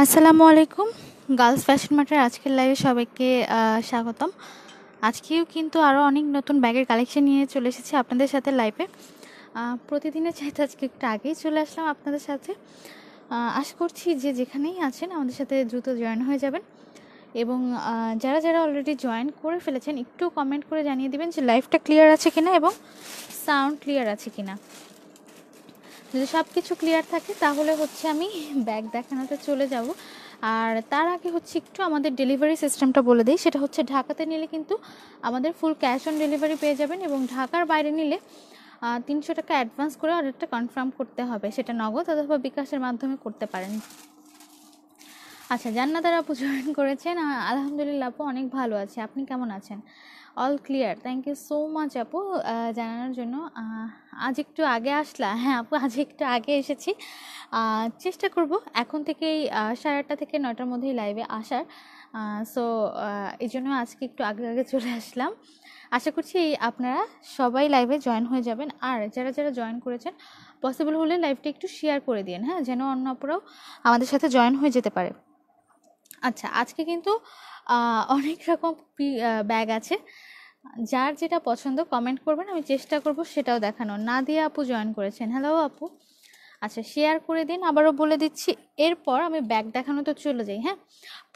আসসালামু আলাইকুম girls fashion মার্টের আজকের লাইভে সবাইকে স্বাগতম আজকেও কিন্তু আরও অনেক নতুন ব্যাগের কালেকশন নিয়ে চলে এসেছি আপনাদের সাথে লাইভে প্রতিদিনের চাইতে আজকে একটু আগেই চলে আসলাম আপনাদের সাথে আশা করছি যে যেখানেই আছেন আমাদের সাথে দ্রুত জয়েন হয়ে যাবেন এবং যারা যারা অলরেডি জয়েন করে ফেলেছেন একটু কমেন্ট করে জানিয়ে দেবেন যে লাইভটা ক্লিয়ার আছে কিনা এবং সাউন্ড ক্লিয়ার আছে কিনা যদি সব কিছু ক্লিয়ার থাকে তাহলে হচ্ছে আমি ব্যাগ দেখানোতে চলে যাব আর তার আগে হচ্ছে একটু আমাদের ডেলিভারি সিস্টেমটা বলে দিই সেটা হচ্ছে ঢাকাতে নিলে কিন্তু আমাদের ফুল ক্যাশ অন ডেলিভারি পেয়ে যাবেন এবং ঢাকার বাইরে নিলে তিনশো টাকা অ্যাডভান্স করে অর্ডারটা কনফার্ম করতে হবে সেটা নগদ অথবা বিকাশের মাধ্যমে করতে পারেন আচ্ছা জান্নাতারা পুজো করেছেন আলহামদুলিল্লাহ আপু অনেক ভালো আছে আপনি কেমন আছেন all clear thank you so much আপু জানানোর জন্য আজ একটু আগে আসলা হ্যাঁ আপু আজ একটু আগে এসেছি চেষ্টা করব এখন থেকেই সাড়ে আটটা থেকে নয়টার মধ্যেই লাইভে আসার সো এই জন্য আজকে একটু আগে আগে চলে আসলাম আশা করছি আপনারা সবাই লাইভে জয়েন হয়ে যাবেন আর যারা যারা জয়েন করেছেন পসিবল হলে লাইভটা একটু শেয়ার করে দিন হ্যাঁ যেন অন্য অপরাও আমাদের সাথে জয়েন হয়ে যেতে পারে আচ্ছা আজকে কিন্তু অনেক রকম ব্যাগ আছে যার যেটা পছন্দ কমেন্ট করবেন আমি চেষ্টা করব সেটাও দেখানো দিয়ে আপু জয়েন করেছেন হ্যালো আপু আচ্ছা শেয়ার করে দিন আবারও বলে দিচ্ছি এরপর আমি ব্যাগ দেখানো তো চলে যাই হ্যাঁ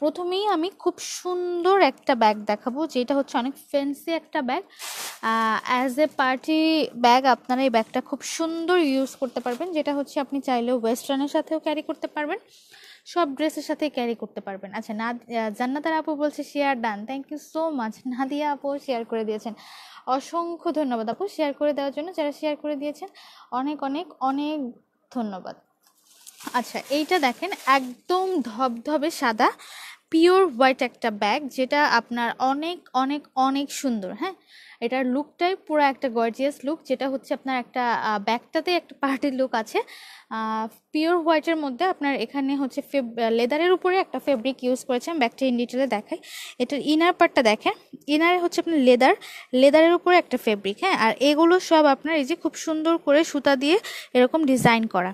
প্রথমেই আমি খুব সুন্দর একটা ব্যাগ দেখাবো যেটা হচ্ছে অনেক ফ্যান্সি একটা bag as a party bag আপনারা এই ব্যাগটা খুব সুন্দর ইউজ করতে পারবেন যেটা হচ্ছে আপনি চাইলেও ওয়েস্টার্নের সাথেও ক্যারি করতে পারবেন সব ড্রেসের সাথে ক্যারি করতে পারবেন আচ্ছা না জান্নাতার আপু বলছে share done thank you so much Nadia আপু শেয়ার করে দিয়েছেন অসংখ্য ধন্যবাদ আপু শেয়ার করে দেওয়ার জন্য যারা শেয়ার করে দিয়েছেন অনেক অনেক অনেক ধন্যবাদ আচ্ছা এইটা দেখেন একদম ধবধবে সাদা পিওর হোয়াইট একটা ব্যাগ যেটা আপনার অনেক অনেক অনেক সুন্দর হ্যাঁ এটার লুকটাই পুরো একটা গর্জিয়াস লুক যেটা হচ্ছে আপনার একটা ব্যাগটাতে একটা পার্টির লুক আছে পিওর হোয়াইটের মধ্যে আপনার এখানে হচ্ছে ফেব লেদারের উপরে একটা ফেব্রিক ইউজ করেছেন ব্যাগটা ইন ডিটেলে দেখাই এটার ইনার পার্টটা দেখেন ইনারে হচ্ছে আপনার লেদার লেদারের উপরে একটা ফেব্রিক হ্যাঁ আর এগুলো সব আপনার এই যে খুব সুন্দর করে সুতা দিয়ে এরকম ডিজাইন করা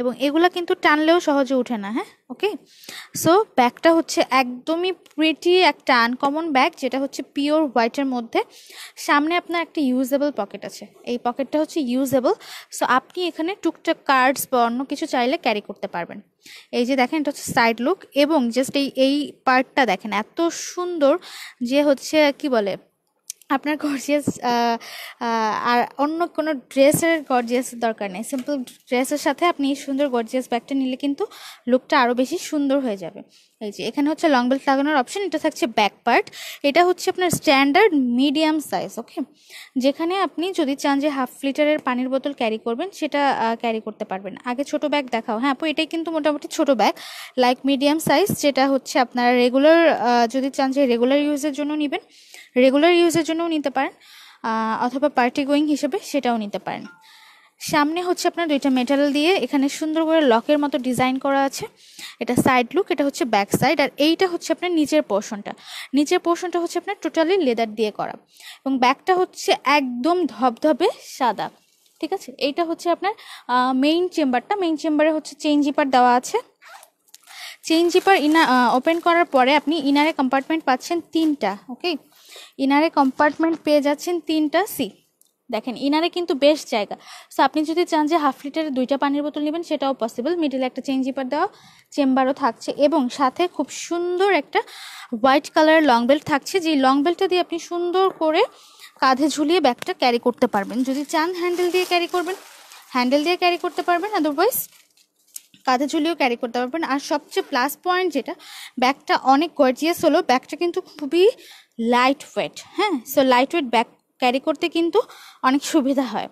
এবং এগুলা কিন্তু টানলেও সহজে উঠে না হ্যাঁ ওকে সো ব্যাগটা হচ্ছে একদমই প্রিটি একটা আনকমন ব্যাগ যেটা হচ্ছে পিওর হোয়াইটের মধ্যে সামনে আপনার একটা ইউজেবল পকেট আছে এই পকেটটা হচ্ছে ইউজেবল সো আপনি এখানে টুকটাক কার্ডস বা অন্য কিছু চাইলে ক্যারি করতে পারবেন এই যে দেখেন এটা হচ্ছে সাইড লুক এবং জাস্ট এই এই পার্টটা দেখেন এত সুন্দর যে হচ্ছে কি বলে আপনার গর্জিয়াস আর অন্য কোনো ড্রেসের গর্জিয়াস দরকার নেই সিম্পল ড্রেসের সাথে আপনি সুন্দর গর্জিয়াস ব্যাগটা নিলে কিন্তু লুকটা আরও বেশি সুন্দর হয়ে যাবে এই যে এখানে হচ্ছে লং বেল্ট লাগানোর অপশন এটা থাকছে ব্যাক পার্ট এটা হচ্ছে আপনার স্ট্যান্ডার্ড মিডিয়াম সাইজ ওকে যেখানে আপনি যদি চান যে হাফ লিটারের পানির বোতল ক্যারি করবেন সেটা ক্যারি করতে পারবেন আগে ছোট ব্যাগ দেখাও হ্যাঁ আপু এটাই কিন্তু মোটামুটি ছোট ব্যাগ লাইক মিডিয়াম সাইজ যেটা হচ্ছে আপনার রেগুলার যদি চান যে রেগুলার ইউজের জন্য নেবেন রেগুলার ইউজের জন্যও নিতে পারেন অথবা পার্টি গোয়িং হিসেবে সেটাও নিতে পারেন সামনে হচ্ছে আপনার দুইটা মেটাল দিয়ে এখানে সুন্দর করে লকের মতো ডিজাইন করা আছে এটা সাইড লুক এটা হচ্ছে ব্যাক সাইড আর এইটা হচ্ছে আপনার নিচের পোর্শনটা নিচের পোর্শনটা হচ্ছে আপনার টোটালি লেদার দিয়ে করা এবং ব্যাকটা হচ্ছে একদম ধবধবে সাদা ঠিক আছে এইটা হচ্ছে আপনার মেইন চেম্বারটা মেইন চেম্বারে হচ্ছে চেইন জিপার দেওয়া আছে চেইন জিপার ইনার ওপেন করার পরে আপনি ইনারে কম্পার্টমেন্ট পাচ্ছেন তিনটা ওকে ইনারে কম্পার্টমেন্ট পেয়ে যাচ্ছেন তিনটা সি দেখেন ইনারে কিন্তু বেশ জায়গা সো আপনি যদি চান যে হাফ লিটারে দুইটা পানির বোতল নেবেন সেটাও পসিবল মিডিলে একটা চেঞ্জ দেওয়া চেম্বারও থাকছে এবং সাথে খুব সুন্দর একটা হোয়াইট কালারের লং বেল্ট থাকছে যে লং বেল্টটা দিয়ে আপনি সুন্দর করে কাঁধে ঝুলিয়ে ব্যাগটা ক্যারি করতে পারবেন যদি চান হ্যান্ডেল দিয়ে ক্যারি করবেন হ্যান্ডেল দিয়ে ক্যারি করতে পারবেন আদারওয়াইজ কাঁধে ঝুলিয়েও ক্যারি করতে পারবেন আর সবচেয়ে প্লাস পয়েন্ট যেটা ব্যাগটা অনেক গর্জিয়াস হলো ব্যাগটা কিন্তু খুবই লাইট ওয়েট হ্যাঁ so lightweight bag carry করতে কিন্তু অনেক সুবিধা হয়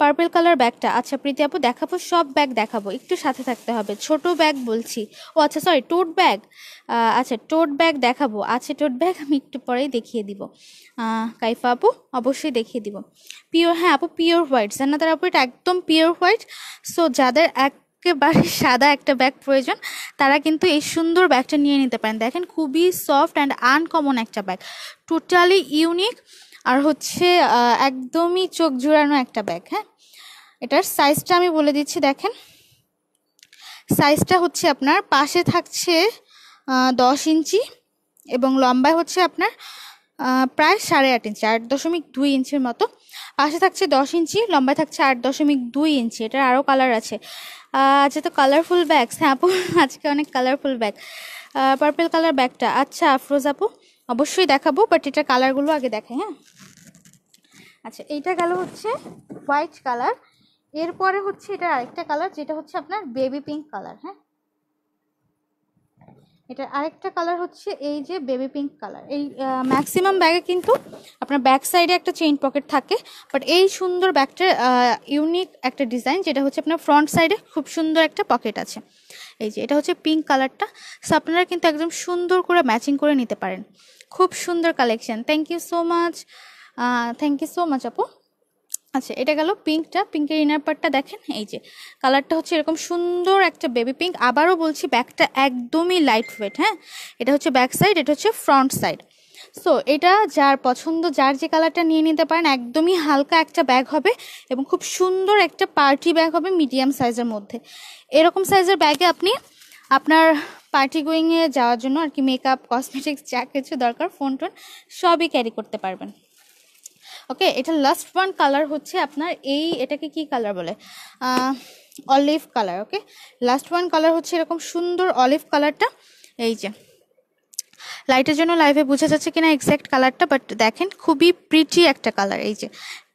পার্পল কালার ব্যাগটা আচ্ছা প্রীতি আপু দেখাবো সব ব্যাগ দেখাবো একটু সাথে থাকতে হবে ছোট ব্যাগ বলছি ও আচ্ছা সরি টোট ব্যাগ আচ্ছা টোট ব্যাগ দেখাবো আছে টোট ব্যাগ আমি একটু পরেই দেখিয়ে দিব কাইফা আপু অবশ্যই দেখিয়ে দিব পিওর হ্যাঁ আপু পিওর হোয়াইট তার আপু এটা একদম পিওর হোয়াইট সো যাদের এক কে একেবারে সাদা একটা ব্যাগ প্রয়োজন তারা কিন্তু এই সুন্দর ব্যাগটা নিয়ে নিতে পারেন দেখেন খুবই সফট অ্যান্ড আনকমন একটা ব্যাগ টোটালি ইউনিক আর হচ্ছে একদমই চোখ জোড়ানো একটা ব্যাগ হ্যাঁ এটার সাইজটা আমি বলে দিচ্ছি দেখেন সাইজটা হচ্ছে আপনার পাশে থাকছে দশ ইঞ্চি এবং লম্বায় হচ্ছে আপনার প্রায় সাড়ে আট ইঞ্চি আট দশমিক দুই ইঞ্চির মতো পাশে থাকছে দশ ইঞ্চি লম্বায় থাকছে আট দশমিক দুই ইঞ্চি এটার আরও কালার আছে আচ্ছা তো কালারফুল ব্যাগস হ্যাঁ আপু আজকে অনেক কালারফুল ব্যাগ পার্পেল কালার ব্যাগটা আচ্ছা আফরোজ আপু অবশ্যই দেখাবো বাট এটার কালারগুলো আগে দেখাই হ্যাঁ আচ্ছা এইটা গেল হচ্ছে হোয়াইট কালার এরপরে হচ্ছে এটা আরেকটা কালার যেটা হচ্ছে আপনার বেবি পিঙ্ক কালার হ্যাঁ এটা আরেকটা কালার হচ্ছে এই যে বেবি পিঙ্ক কালার এই ম্যাক্সিমাম ব্যাগে কিন্তু আপনার ব্যাক সাইডে একটা চেইন পকেট থাকে বাট এই সুন্দর ব্যাগটার ইউনিক একটা ডিজাইন যেটা হচ্ছে আপনার ফ্রন্ট সাইডে খুব সুন্দর একটা পকেট আছে এই যে এটা হচ্ছে পিঙ্ক কালারটা সো আপনারা কিন্তু একদম সুন্দর করে ম্যাচিং করে নিতে পারেন খুব সুন্দর collection thank you so much thank you so much আপু আচ্ছা এটা গেল পিঙ্কটা পিঙ্কের ইনার পার্টটা দেখেন এই যে কালারটা হচ্ছে এরকম সুন্দর একটা বেবি পিঙ্ক আবারও বলছি ব্যাগটা একদমই লাইট ওয়েট হ্যাঁ এটা হচ্ছে ব্যাক সাইড এটা হচ্ছে ফ্রন্ট সাইড সো এটা যার পছন্দ যার যে কালারটা নিয়ে নিতে পারেন একদমই হালকা একটা ব্যাগ হবে এবং খুব সুন্দর একটা পার্টি ব্যাগ হবে মিডিয়াম সাইজের মধ্যে এরকম সাইজের ব্যাগে আপনি আপনার পার্টি গোয়িংয়ে যাওয়ার জন্য আর কি মেকআপ কসমেটিক্স যা কিছু দরকার ফোন টোন সবই ক্যারি করতে পারবেন ওকে এটা লাস্ট ওয়ান কালার হচ্ছে আপনার এই এটাকে কি কালার বলে olive colour okay last one colour হচ্ছে এরকম সুন্দর অলিভ কালারটা এই যে লাইটের জন্য লাইভে বোঝা যাচ্ছে কিনা এক্স্যাক্ট কালারটা বাট দেখেন খুবই প্রিটি একটা কালার এই যে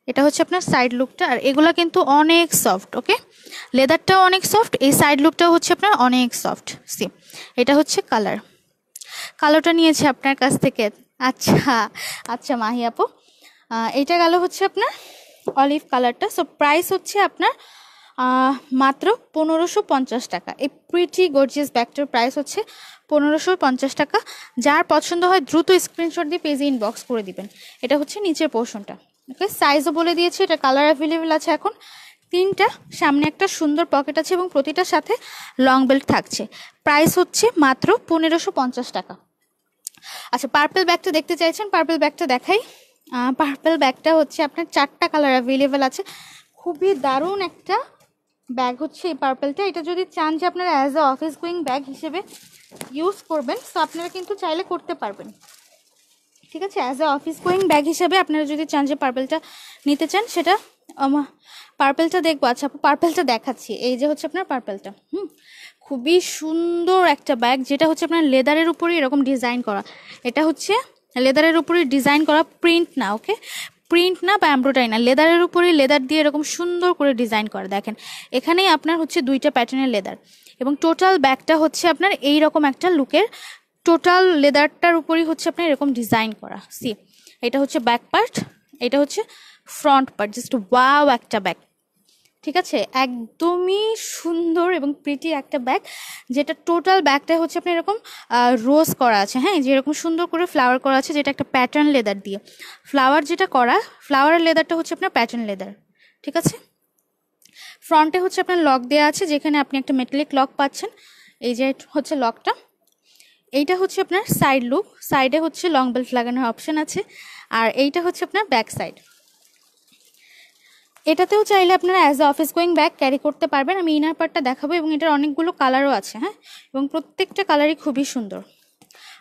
এটা হচ্ছে আপনার সাইড লুকটা আর এগুলো কিন্তু অনেক সফট ওকে লেদারটাও অনেক সফট এই সাইড লুকটাও হচ্ছে আপনার অনেক সফট সি এটা হচ্ছে কালার কালোটা নিয়েছে আপনার কাছ থেকে আচ্ছা আচ্ছা মাহি আপু এইটা গেল হচ্ছে আপনার অলিভ কালারটা সো প্রাইস হচ্ছে আপনার মাত্র পনেরোশো পঞ্চাশ টাকা এই প্রিটি গর্জিয়াস ব্যাগটার প্রাইস হচ্ছে পনেরোশো পঞ্চাশ টাকা যার পছন্দ হয় দ্রুত স্ক্রিনশট দিয়ে পেজে ইনবক্স করে দিবেন এটা হচ্ছে নিচের পোর্শনটা ওকে সাইজও বলে দিয়েছি এটা কালার অ্যাভেলেবেল আছে এখন তিনটা সামনে একটা সুন্দর পকেট আছে এবং প্রতিটার সাথে লং বেল্ট থাকছে প্রাইস হচ্ছে মাত্র পনেরোশো পঞ্চাশ টাকা আচ্ছা পার্পেল ব্যাগটা দেখতে চাইছেন পার্পেল ব্যাগটা দেখাই পার্পেল ব্যাগটা হচ্ছে আপনার চারটা কালার অ্যাভেলেবেল আছে খুবই দারুণ একটা ব্যাগ হচ্ছে এই পার্পেলটা এটা যদি চান যে আপনারা as a office going bag হিসেবে ইউজ করবেন সো আপনারা কিন্তু চাইলে করতে পারবেন ঠিক আছে as a office going bag হিসেবে আপনারা যদি চান যে পার্পেলটা নিতে চান সেটা পার্পেলটা দেখবো আচ্ছা আপু পার্পেলটা দেখাচ্ছি এই যে হচ্ছে আপনার পার্পেলটা হুম খুবই সুন্দর একটা ব্যাগ যেটা হচ্ছে আপনার লেদারের উপরে এরকম ডিজাইন করা এটা হচ্ছে লেদারের উপরে ডিজাইন করা প্রিন্ট না ওকে প্রিন্ট না বা অ্যাম্ব্রয়ডারি না লেদারের উপরে লেদার দিয়ে এরকম সুন্দর করে ডিজাইন করা দেখেন এখানেই আপনার হচ্ছে দুইটা প্যাটার্নের লেদার এবং টোটাল ব্যাগটা হচ্ছে আপনার এই রকম একটা লুকের টোটাল লেদারটার উপরই হচ্ছে আপনার এরকম ডিজাইন করা সি এটা হচ্ছে ব্যাক পার্ট এটা হচ্ছে ফ্রন্ট পার্ট জাস্ট ওয়াও একটা ব্যাগ ঠিক আছে একদমই সুন্দর এবং প্রিটি একটা ব্যাগ যেটা টোটাল ব্যাগটা হচ্ছে আপনার এরকম রোজ করা আছে হ্যাঁ যেরকম সুন্দর করে ফ্লাওয়ার করা আছে যেটা একটা প্যাটার্ন লেদার দিয়ে ফ্লাওয়ার যেটা করা ফ্লাওয়ার লেদারটা হচ্ছে আপনার প্যাটার্ন লেদার ঠিক আছে ফ্রন্টে হচ্ছে আপনার লক দেওয়া আছে যেখানে আপনি একটা মেটালিক লক পাচ্ছেন এই যে হচ্ছে লকটা এইটা হচ্ছে আপনার সাইড লুক সাইডে হচ্ছে লং বেল্ট লাগানোর অপশান আছে আর এইটা হচ্ছে আপনার ব্যাক সাইড এটাতেও চাইলে আপনারা as a office going bag carry করতে পারবেন আমি ইনার পার্টটা দেখাবো এবং এটার অনেকগুলো কালারও আছে হ্যাঁ এবং প্রত্যেকটা কালারই খুবই সুন্দর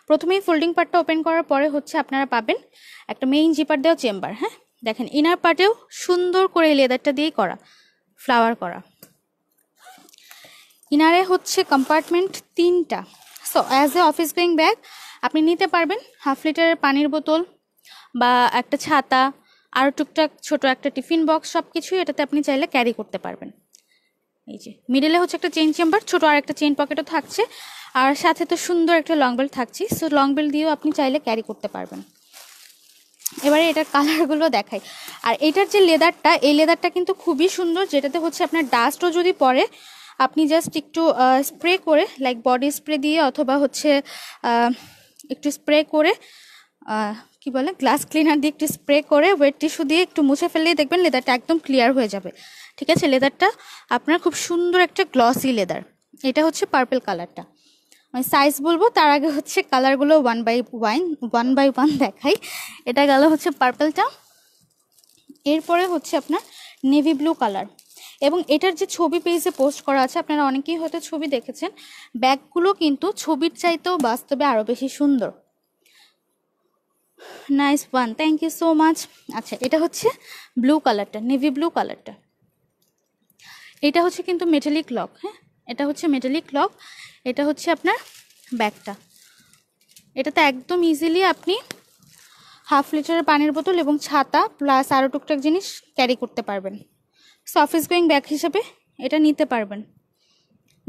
প্রথমেই ফোল্ডিং পার্টটা ওপেন করার পরে হচ্ছে আপনারা পাবেন একটা মেইন জিপার দেওয়া চেম্বার হ্যাঁ দেখেন ইনার পার্টেও সুন্দর করে লেদারটা দিয়েই করা ফ্লাওয়ার করা ইনারে হচ্ছে কম্পার্টমেন্ট তিনটা so as a office going bag আপনি নিতে পারবেন হাফ লিটারের পানির বোতল বা একটা ছাতা আর টুকটাক ছোট একটা টিফিন বক্স সব কিছুই এটাতে আপনি চাইলে ক্যারি করতে পারবেন এই যে মিডলে হচ্ছে একটা চেন চেম্বার ছোট আর একটা চেন পকেটও থাকছে আর সাথে তো সুন্দর একটা লং বেল্ট থাকছে সো লং বেল্ট দিয়েও আপনি চাইলে ক্যারি করতে পারবেন এবারে এটার কালারগুলো দেখাই আর এটার যে লেদারটা এই লেদারটা কিন্তু খুবই সুন্দর যেটাতে হচ্ছে আপনার ডাস্টও যদি পড়ে আপনি জাস্ট একটু স্প্রে করে লাইক বডি স্প্রে দিয়ে অথবা হচ্ছে একটু স্প্রে করে কি বলে গ্লাস ক্লিনার দিয়ে একটু স্প্রে করে ওয়েট টিস্যু দিয়ে একটু মুছে ফেললেই দেখবেন লেদারটা একদম ক্লিয়ার হয়ে যাবে ঠিক আছে লেদারটা আপনার খুব সুন্দর একটা গ্লসি লেদার এটা হচ্ছে পার্পেল কালারটা আমি সাইজ বলবো তার আগে হচ্ছে কালারগুলো one by one one by one দেখাই এটা গেল হচ্ছে পার্পেলটা এরপরে হচ্ছে আপনার নেভি ব্লু কালার এবং এটার যে ছবি পেজে পোস্ট করা আছে আপনারা অনেকেই হয়তো ছবি দেখেছেন ব্যাগগুলো কিন্তু ছবির চাইতেও বাস্তবে আরও বেশি সুন্দর nice one thank you so much আচ্ছা এটা হচ্ছে ব্লু কালারটা নেভি ব্লু কালারটা এটা হচ্ছে কিন্তু মেটালিক লক হ্যাঁ এটা হচ্ছে মেটালিক লক এটা হচ্ছে আপনার ব্যাগটা এটাতে একদম ইজিলি আপনি হাফ লিটারের পানির বোতল এবং ছাতা প্লাস আরও টুকটাক জিনিস ক্যারি করতে পারবেন সো অফিস গোয়িং ব্যাগ হিসেবে এটা নিতে পারবেন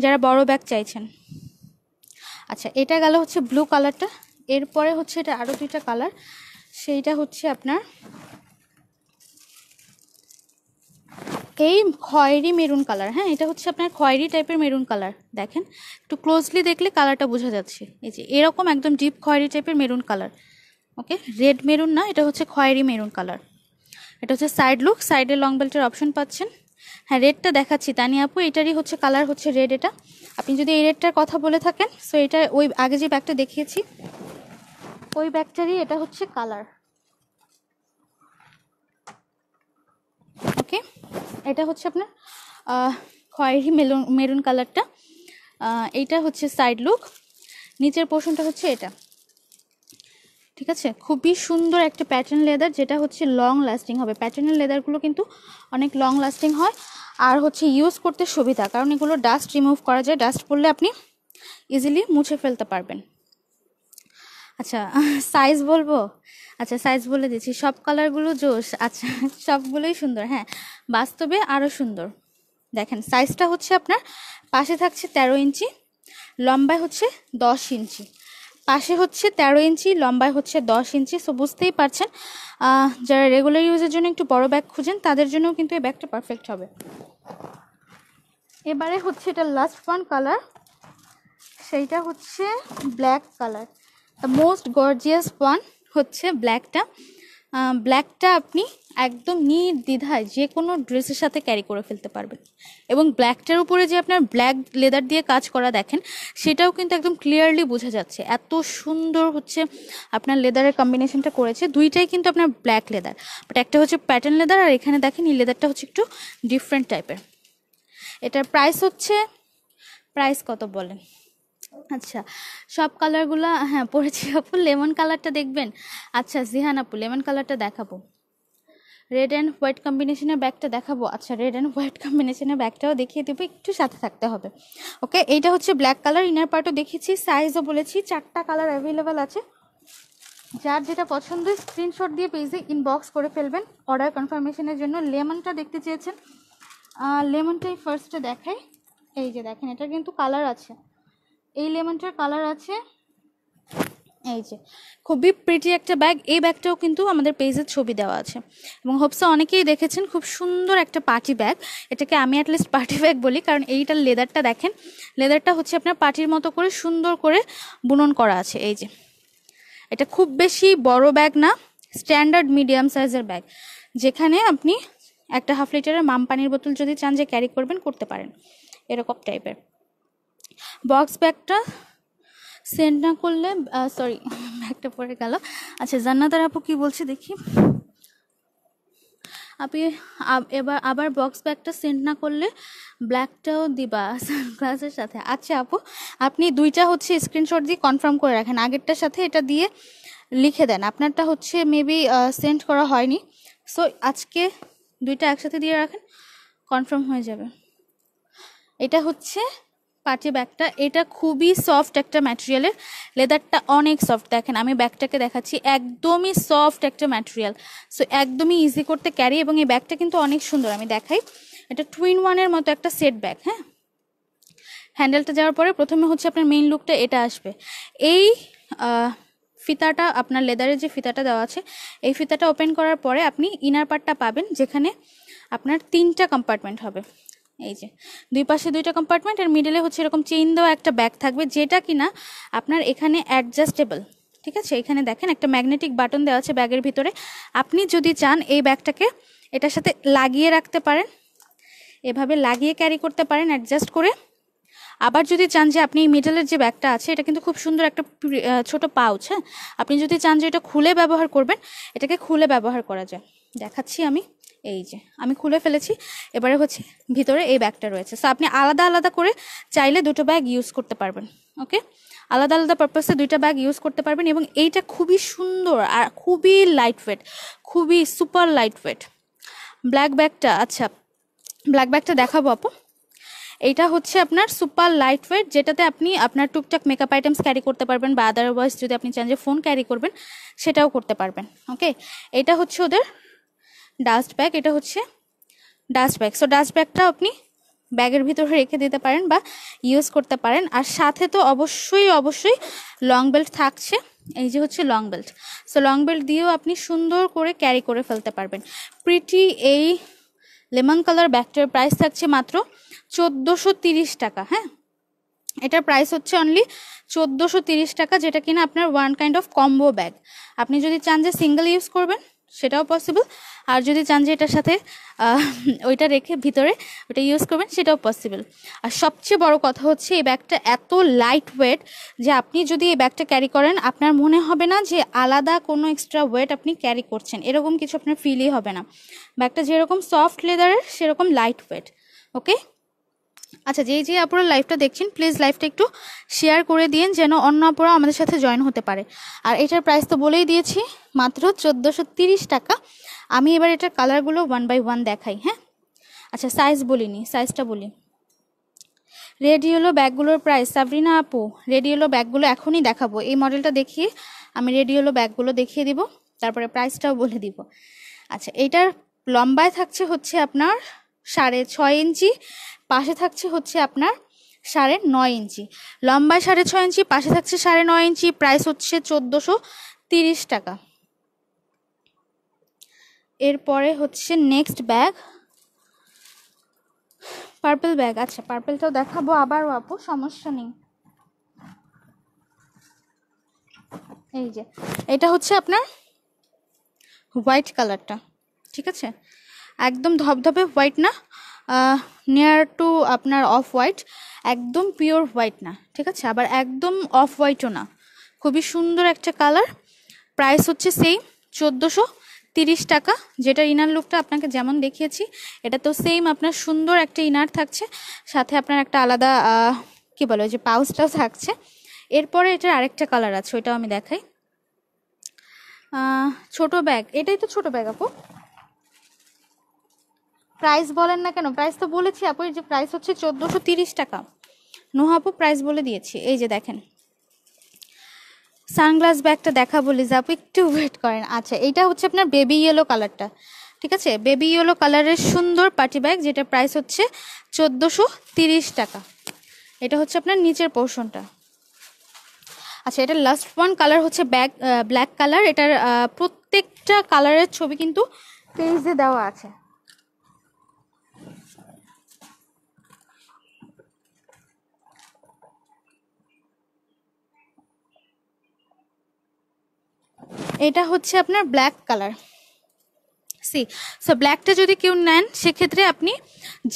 যারা বড় ব্যাগ চাইছেন আচ্ছা এটা গেল হচ্ছে ব্লু কালারটা এরপরে হচ্ছে এটা আরও দুইটা কালার সেইটা হচ্ছে আপনার এই খয়েরি মেরুন কালার হ্যাঁ এটা হচ্ছে আপনার খয়েরি টাইপের মেরুন কালার দেখেন একটু ক্লোজলি দেখলে কালারটা বোঝা যাচ্ছে এই যে এরকম একদম ডিপ খয়েরি টাইপের maroon colour okay red maroon না এটা হচ্ছে খয়েরি মেরুন কালার এটা হচ্ছে সাইড লুক সাইডে লং বেল্টের অপশন পাচ্ছেন হ্যাঁ রেডটা দেখাচ্ছি তানি আপু এটারই হচ্ছে কালার হচ্ছে রেড এটা আপনি যদি এই রেডটার কথা বলে থাকেন সো এটা ওই আগে যে ব্যাগটা দেখিয়েছি ওই ব্যাগটারই এটা হচ্ছে কালার ওকে এটা হচ্ছে আপনার খয়েরি মেলুন মেরুন কালারটা এইটা হচ্ছে সাইড লুক নিচের পোর্শনটা হচ্ছে এটা ঠিক আছে খুবই সুন্দর একটা প্যাটার্ন লেদার যেটা হচ্ছে লং লাস্টিং হবে প্যাটার্নের লেদারগুলো কিন্তু অনেক লং লাস্টিং হয় আর হচ্ছে ইউজ করতে সুবিধা কারণ এগুলো ডাস্ট রিমুভ করা যায় ডাস্ট পড়লে আপনি ইজিলি মুছে ফেলতে পারবেন আচ্ছা সাইজ বলবো আচ্ছা সাইজ বলে দিচ্ছি সব কালারগুলো জোশ আচ্ছা সবগুলোই সুন্দর হ্যাঁ বাস্তবে আরও সুন্দর দেখেন সাইজটা হচ্ছে আপনার পাশে থাকছে তেরো ইঞ্চি লম্বায় হচ্ছে দশ ইঞ্চি পাশে হচ্ছে তেরো ইঞ্চি লম্বায় হচ্ছে দশ ইঞ্চি সো বুঝতেই পারছেন যারা রেগুলার ইউজের জন্য একটু বড় ব্যাগ খুঁজেন তাদের জন্যও কিন্তু এই ব্যাগটা পারফেক্ট হবে এবারে হচ্ছে এটা লাস্ট ওয়ান কালার সেইটা হচ্ছে black colour the most gorgeous one হচ্ছে ব্ল্যাকটা ব্ল্যাকটা আপনি একদম নির্দ্বিধায় যে কোনো ড্রেসের সাথে ক্যারি করে ফেলতে পারবেন এবং ব্ল্যাকটার উপরে যে আপনার ব্ল্যাক লেদার দিয়ে কাজ করা দেখেন সেটাও কিন্তু একদম ক্লিয়ারলি বোঝা যাচ্ছে এত সুন্দর হচ্ছে আপনার লেদারের কম্বিনেশনটা করেছে দুইটাই কিন্তু আপনার ব্ল্যাক লেদার বাট একটা হচ্ছে প্যাটার্ন লেদার আর এখানে দেখেন এই লেদারটা হচ্ছে একটু ডিফারেন্ট টাইপের এটার প্রাইস হচ্ছে প্রাইস কত বলেন আচ্ছা সব কালারগুলো হ্যাঁ পড়েছি আপু লেমন কালারটা দেখবেন আচ্ছা জিহান আপু লেমন কালারটা দেখাবো রেড অ্যান্ড হোয়াইট কম্বিনেশনের ব্যাগটা দেখাবো আচ্ছা রেড অ্যান্ড হোয়াইট কম্বিনেশনের ব্যাগটাও দেখিয়ে দেবো একটু সাথে থাকতে হবে ওকে এইটা হচ্ছে ব্ল্যাক কালার ইনার পার্টও দেখেছি সাইজও বলেছি চারটা কালার অ্যাভেলেবেল আছে যার যেটা পছন্দ স্ক্রিনশট দিয়ে পেজে ইনবক্স করে ফেলবেন অর্ডার কনফার্মেশনের জন্য লেমনটা দেখতে চেয়েছেন লেমনটাই ফার্স্টে দেখাই এই যে দেখেন এটা কিন্তু কালার আছে এই লেমনটার কালার আছে এই যে খুবই প্রিটি একটা ব্যাগ এই ব্যাগটাও কিন্তু আমাদের পেজের ছবি দেওয়া আছে এবং হোপসা অনেকেই দেখেছেন খুব সুন্দর একটা পার্টি ব্যাগ এটাকে আমি অ্যাটলিস্ট পার্টি ব্যাগ বলি কারণ এইটার লেদারটা দেখেন লেদারটা হচ্ছে আপনার পার্টির মতো করে সুন্দর করে বুনন করা আছে এই যে এটা খুব বেশি বড় ব্যাগ না স্ট্যান্ডার্ড মিডিয়াম সাইজের ব্যাগ যেখানে আপনি একটা হাফ লিটারের মাম পানির বোতল যদি চান যে ক্যারি করবেন করতে পারেন এরকম টাইপের বক্স ব্যাগটা সেন্ড না করলে সরি ব্যাগটা পরে গেল আচ্ছা জান্নাতার আপু কী বলছে দেখি আপনি এবার আবার বক্স ব্যাগটা সেন্ড না করলে ব্ল্যাকটাও দিবা সানগ্লাসের সাথে আচ্ছা আপু আপনি দুইটা হচ্ছে স্ক্রিনশট দিয়ে কনফার্ম করে রাখেন আগেরটার সাথে এটা দিয়ে লিখে দেন আপনারটা হচ্ছে মেবি সেন্ড করা হয়নি সো আজকে দুইটা একসাথে দিয়ে রাখেন কনফার্ম হয়ে যাবে এটা হচ্ছে পাটি ব্যাগটা এটা খুবই সফট একটা ম্যাটেরিয়ালের লেদারটা অনেক সফট দেখেন আমি ব্যাগটাকে দেখাচ্ছি একদমই সফট একটা ম্যাটেরিয়াল সো একদমই ইজি করতে ক্যারি এবং এই ব্যাগটা কিন্তু অনেক সুন্দর আমি দেখাই এটা টুইন ওয়ানের মতো একটা সেট ব্যাগ হ্যাঁ হ্যান্ডেলটা যাওয়ার পরে প্রথমে হচ্ছে আপনার মেইন লুকটা এটা আসবে এই ফিতাটা আপনার লেদারের যে ফিতাটা দেওয়া আছে এই ফিতাটা ওপেন করার পরে আপনি ইনার পার্টটা পাবেন যেখানে আপনার তিনটা কম্পার্টমেন্ট হবে এই যে দুই পাশে দুইটা কম্পার্টমেন্ট আর মিডলে হচ্ছে এরকম চেইন দেওয়া একটা ব্যাগ থাকবে যেটা কিনা আপনার এখানে অ্যাডজাস্টেবল ঠিক আছে এখানে দেখেন একটা ম্যাগনেটিক বাটন দেওয়া আছে ব্যাগের ভিতরে আপনি যদি চান এই ব্যাগটাকে এটার সাথে লাগিয়ে রাখতে পারেন এভাবে লাগিয়ে ক্যারি করতে পারেন অ্যাডজাস্ট করে আবার যদি চান যে আপনি এই মিডলের যে ব্যাগটা আছে এটা কিন্তু খুব সুন্দর একটা ছোট পাউচ হ্যাঁ আপনি যদি চান যে এটা খুলে ব্যবহার করবেন এটাকে খুলে ব্যবহার করা যায় দেখাচ্ছি আমি এই যে আমি খুলে ফেলেছি এবারে হচ্ছে ভিতরে এই ব্যাগটা রয়েছে সো আপনি আলাদা আলাদা করে চাইলে দুটো ব্যাগ ইউজ করতে পারবেন ওকে আলাদা আলাদা পারপাসে দুইটা ব্যাগ ইউজ করতে পারবেন এবং এইটা খুবই সুন্দর আর খুবই লাইট ওয়েট খুবই সুপার লাইট ওয়েট ব্ল্যাক ব্যাগটা আচ্ছা ব্ল্যাক ব্যাগটা দেখাবো আপু এটা হচ্ছে আপনার সুপার লাইট ওয়েট যেটাতে আপনি আপনার টুকটাক মেকআপ আইটেমস ক্যারি করতে পারবেন বা আদারওয়াইজ যদি আপনি চান যে ফোন ক্যারি করবেন সেটাও করতে পারবেন ওকে এটা হচ্ছে ওদের ডাস্ট ব্যাগ এটা হচ্ছে ডাস্ট ব্যাগ সো ডাস্ট ব্যাগটা আপনি ব্যাগের ভিতরে রেখে দিতে পারেন বা ইউজ করতে পারেন আর সাথে তো অবশ্যই অবশ্যই লং বেল্ট থাকছে এই যে হচ্ছে long belt so long belt দিয়েও আপনি সুন্দর করে ক্যারি করে ফেলতে পারবেন প্রিটি এই লেমন কালার ব্যাগটার প্রাইস থাকছে মাত্র চোদ্দোশো টাকা হ্যাঁ এটার প্রাইস হচ্ছে অনলি চোদ্দোশো টাকা যেটা কিনা আপনার one kind of combo bag আপনি যদি চান যে সিঙ্গেল ইউজ করবেন সেটাও পসিবল আর যদি চান যে এটার সাথে ওইটা রেখে ভিতরে ওটা ইউজ করবেন সেটাও পসিবল আর সবচেয়ে বড় কথা হচ্ছে এই ব্যাগটা এত লাইট ওয়েট যে আপনি যদি এই ব্যাগটা ক্যারি করেন আপনার মনে হবে না যে আলাদা কোনো এক্সট্রা ওয়েট আপনি ক্যারি করছেন এরকম কিছু আপনার ফিলই হবে না ব্যাগটা যেরকম সফট লেদারের সেরকম লাইট ওয়েট ওকে আচ্ছা যেই যে আপুরা লাইভটা দেখছেন প্লিজ লাইভটা একটু শেয়ার করে দিন যেন অন্য আপুরা আমাদের সাথে জয়েন হতে পারে আর এটার প্রাইস তো বলেই দিয়েছি মাত্র চোদ্দোশো টাকা আমি এবার এটার কালারগুলো ওয়ান বাই ওয়ান দেখাই হ্যাঁ আচ্ছা সাইজ বলিনি সাইজটা বলি রেডিওলো ব্যাগগুলোর প্রাইস সাবরিনা আপু রেডিওলো ব্যাগগুলো এখনই দেখাবো এই মডেলটা দেখিয়ে আমি রেডিওলো ব্যাগগুলো দেখিয়ে দিব তারপরে প্রাইসটাও বলে দিব আচ্ছা এইটার লম্বায় থাকছে হচ্ছে আপনার সাড়ে ছয় ইঞ্চি পাশে থাকছে হচ্ছে আপনার সাড়ে নয় ইঞ্চি লম্বায় সাড়ে ছয় ইঞ্চি পাশে থাকছে সাড়ে নয় ইঞ্চি প্রাইস হচ্ছে চোদ্দোশো তিরিশ টাকা এরপরে হচ্ছে নেক্সট ব্যাগ পার্পেল ব্যাগ আচ্ছা পার্পেলটাও দেখাবো আবারও আপু সমস্যা নেই এই যে এটা হচ্ছে আপনার হোয়াইট কালারটা ঠিক আছে একদম ধবধবে হোয়াইট না নিয়ার টু আপনার অফ হোয়াইট একদম পিওর হোয়াইট না ঠিক আছে আবার একদম অফ হোয়াইটও না খুবই সুন্দর একটা কালার প্রাইস হচ্ছে সেই চোদ্দোশো তিরিশ টাকা যেটা ইনার লুকটা আপনাকে যেমন দেখিয়েছি এটা তো সেম আপনার সুন্দর একটা ইনার থাকছে সাথে আপনার একটা আলাদা কি বলে যে পাউচটাও থাকছে এরপরে এটার আরেকটা কালার আছে ওইটাও আমি দেখাই ছোট ব্যাগ এটাই তো ছোট ব্যাগ আপু প্রাইস বলেন না কেন প্রাইস তো বলেছি আপু যে প্রাইস হচ্ছে চোদ্দোশো তিরিশ টাকা নোহাপু প্রাইস বলে দিয়েছি এই যে দেখেন সানগ্লাস ব্যাগটা দেখাবো লিজা আপু একটু ওয়েট করেন আচ্ছা এটা হচ্ছে আপনার বেবি ইয়েলো কালারটা ঠিক আছে বেবি ইয়েলো কালারের সুন্দর পার্টি ব্যাগ যেটা প্রাইস হচ্ছে চোদ্দোশো তিরিশ টাকা এটা হচ্ছে আপনার নিচের পোর্শনটা আচ্ছা এটা লাস্ট ওয়ান কালার হচ্ছে ব্যাগ ব্ল্যাক কালার এটার প্রত্যেকটা কালারের ছবি কিন্তু পেজে দেওয়া আছে এটা হচ্ছে আপনার ব্ল্যাক কালার সি সো ব্ল্যাকটা যদি কেউ নেন সেক্ষেত্রে আপনি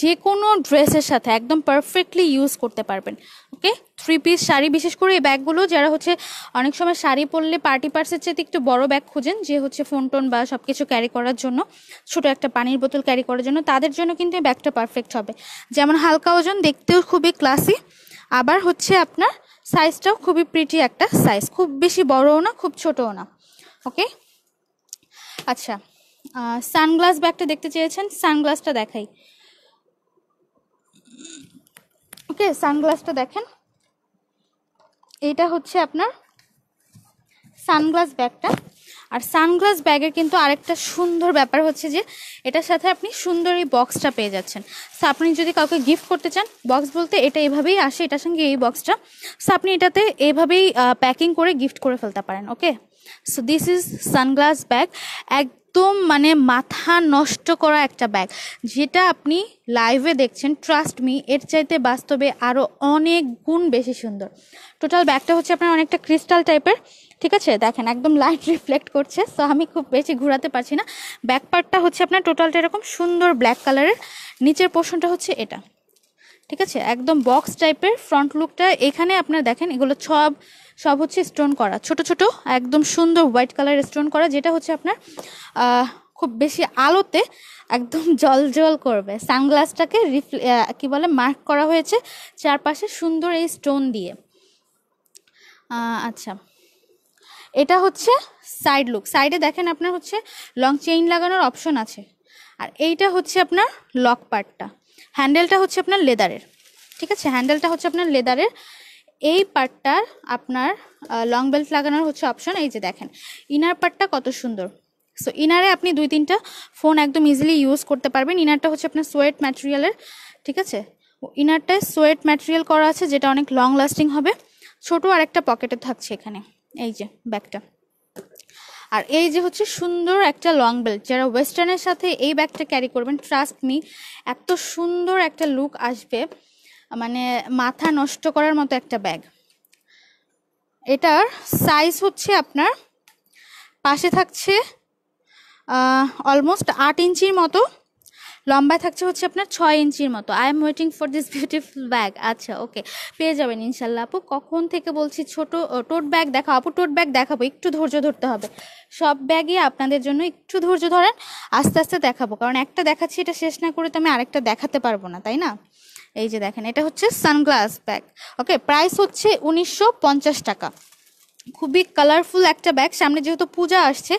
যে কোনো ড্রেসের সাথে একদম পারফেক্টলি ইউজ করতে পারবেন ওকে থ্রি পিস শাড়ি বিশেষ করে এই ব্যাগগুলো যারা হচ্ছে অনেক সময় শাড়ি পরলে পার্টি পার্সের চেয়ে একটু বড় ব্যাগ খুঁজেন যে হচ্ছে ফোন টোন বা সব কিছু ক্যারি করার জন্য ছোট একটা পানির বোতল ক্যারি করার জন্য তাদের জন্য কিন্তু এই ব্যাগটা পারফেক্ট হবে যেমন হালকা ওজন দেখতেও খুবই ক্লাসি আবার হচ্ছে আপনার সাইজটাও খুবই প্রিটি একটা সাইজ খুব বেশি বড়ও না খুব ছোটও না ওকে আচ্ছা সানগ্লাস ব্যাগটা দেখতে চেয়েছেন সানগ্লাসটা দেখাই ওকে সানগ্লাসটা দেখেন এটা হচ্ছে আপনার সানগ্লাস ব্যাগটা আর সানগ্লাস ব্যাগের কিন্তু আরেকটা সুন্দর ব্যাপার হচ্ছে যে এটার সাথে আপনি সুন্দর এই বক্সটা পেয়ে যাচ্ছেন সো আপনি যদি কাউকে গিফট করতে চান বক্স বলতে এটা এভাবেই আসে এটার সঙ্গে এই বক্সটা সো আপনি এটাতে এভাবেই প্যাকিং করে গিফট করে ফেলতে পারেন okay so this is sunglass bag একদম মানে মাথা নষ্ট করা একটা ব্যাগ যেটা আপনি লাইভে দেখছেন ট্রাস্ট মি এর চাইতে বাস্তবে আরও অনেক গুণ বেশি সুন্দর টোটাল ব্যাগটা হচ্ছে আপনার অনেকটা ক্রিস্টাল টাইপের ঠিক আছে দেখেন একদম লাইট রিফ্লেক্ট করছে সো আমি খুব বেশি ঘোরাতে পারছি না ব্যাক পার্টটা হচ্ছে আপনার টোটালটা এরকম সুন্দর ব্ল্যাক কালারের নিচের পোর্শনটা হচ্ছে এটা ঠিক আছে একদম বক্স টাইপের ফ্রন্ট লুকটা এখানে আপনারা দেখেন এগুলো সব সব হচ্ছে স্টোন করা ছোট ছোট একদম সুন্দর হোয়াইট কালারের স্টোন করা যেটা হচ্ছে আপনার খুব বেশি আলোতে একদম জল জল করবে সানগ্লাসটাকে রিফ্লে কী বলে মার্ক করা হয়েছে চারপাশে সুন্দর এই স্টোন দিয়ে আচ্ছা এটা হচ্ছে সাইড লুক সাইডে দেখেন আপনার হচ্ছে লং চেইন লাগানোর অপশন আছে আর এইটা হচ্ছে আপনার লক পার্টটা হ্যান্ডেলটা হচ্ছে আপনার লেদারের ঠিক আছে হ্যান্ডেলটা হচ্ছে আপনার লেদারের এই পার্টটার আপনার লং বেল্ট লাগানোর হচ্ছে অপশন এই যে দেখেন ইনার পার্টটা কত সুন্দর সো ইনারে আপনি দুই তিনটা ফোন একদম ইজিলি ইউজ করতে পারবেন ইনারটা হচ্ছে আপনার সোয়েট ম্যাটেরিয়ালের ঠিক আছে ইনারটায় সোয়েট ম্যাটেরিয়াল করা আছে যেটা অনেক লং লাস্টিং হবে ছোট আর একটা পকেটে থাকছে এখানে এই যে ব্যাগটা আর এই যে হচ্ছে সুন্দর একটা লং বেল্ট যারা ওয়েস্টার্নের সাথে এই ব্যাগটা ক্যারি করবেন ট্রাস্ট মি এত সুন্দর একটা লুক আসবে মানে মাথা নষ্ট করার মতো একটা ব্যাগ এটার সাইজ হচ্ছে আপনার পাশে থাকছে অলমোস্ট আট ইঞ্চির মতো লম্বা থাকছে হচ্ছে আপনার ছয় ইঞ্চির মতো I am waiting for this beautiful bag আচ্ছা ওকে পেয়ে যাবেন ইনশাল্লাহ আপু কখন থেকে বলছি ছোট টোট ব্যাগ দেখা আপু টোট ব্যাগ দেখাবো একটু ধৈর্য ধরতে হবে সব ব্যাগই আপনাদের জন্য একটু ধৈর্য ধরেন আস্তে আস্তে দেখাবো কারণ একটা দেখাচ্ছি এটা শেষ না করে তো আমি আরেকটা দেখাতে পারবো না তাই না এই যে দেখেন এটা হচ্ছে সানগ্লাস ব্যাগ ওকে প্রাইস হচ্ছে উনিশশো টাকা খুবই কালারফুল একটা ব্যাগ সামনে যেহেতু পূজা আসছে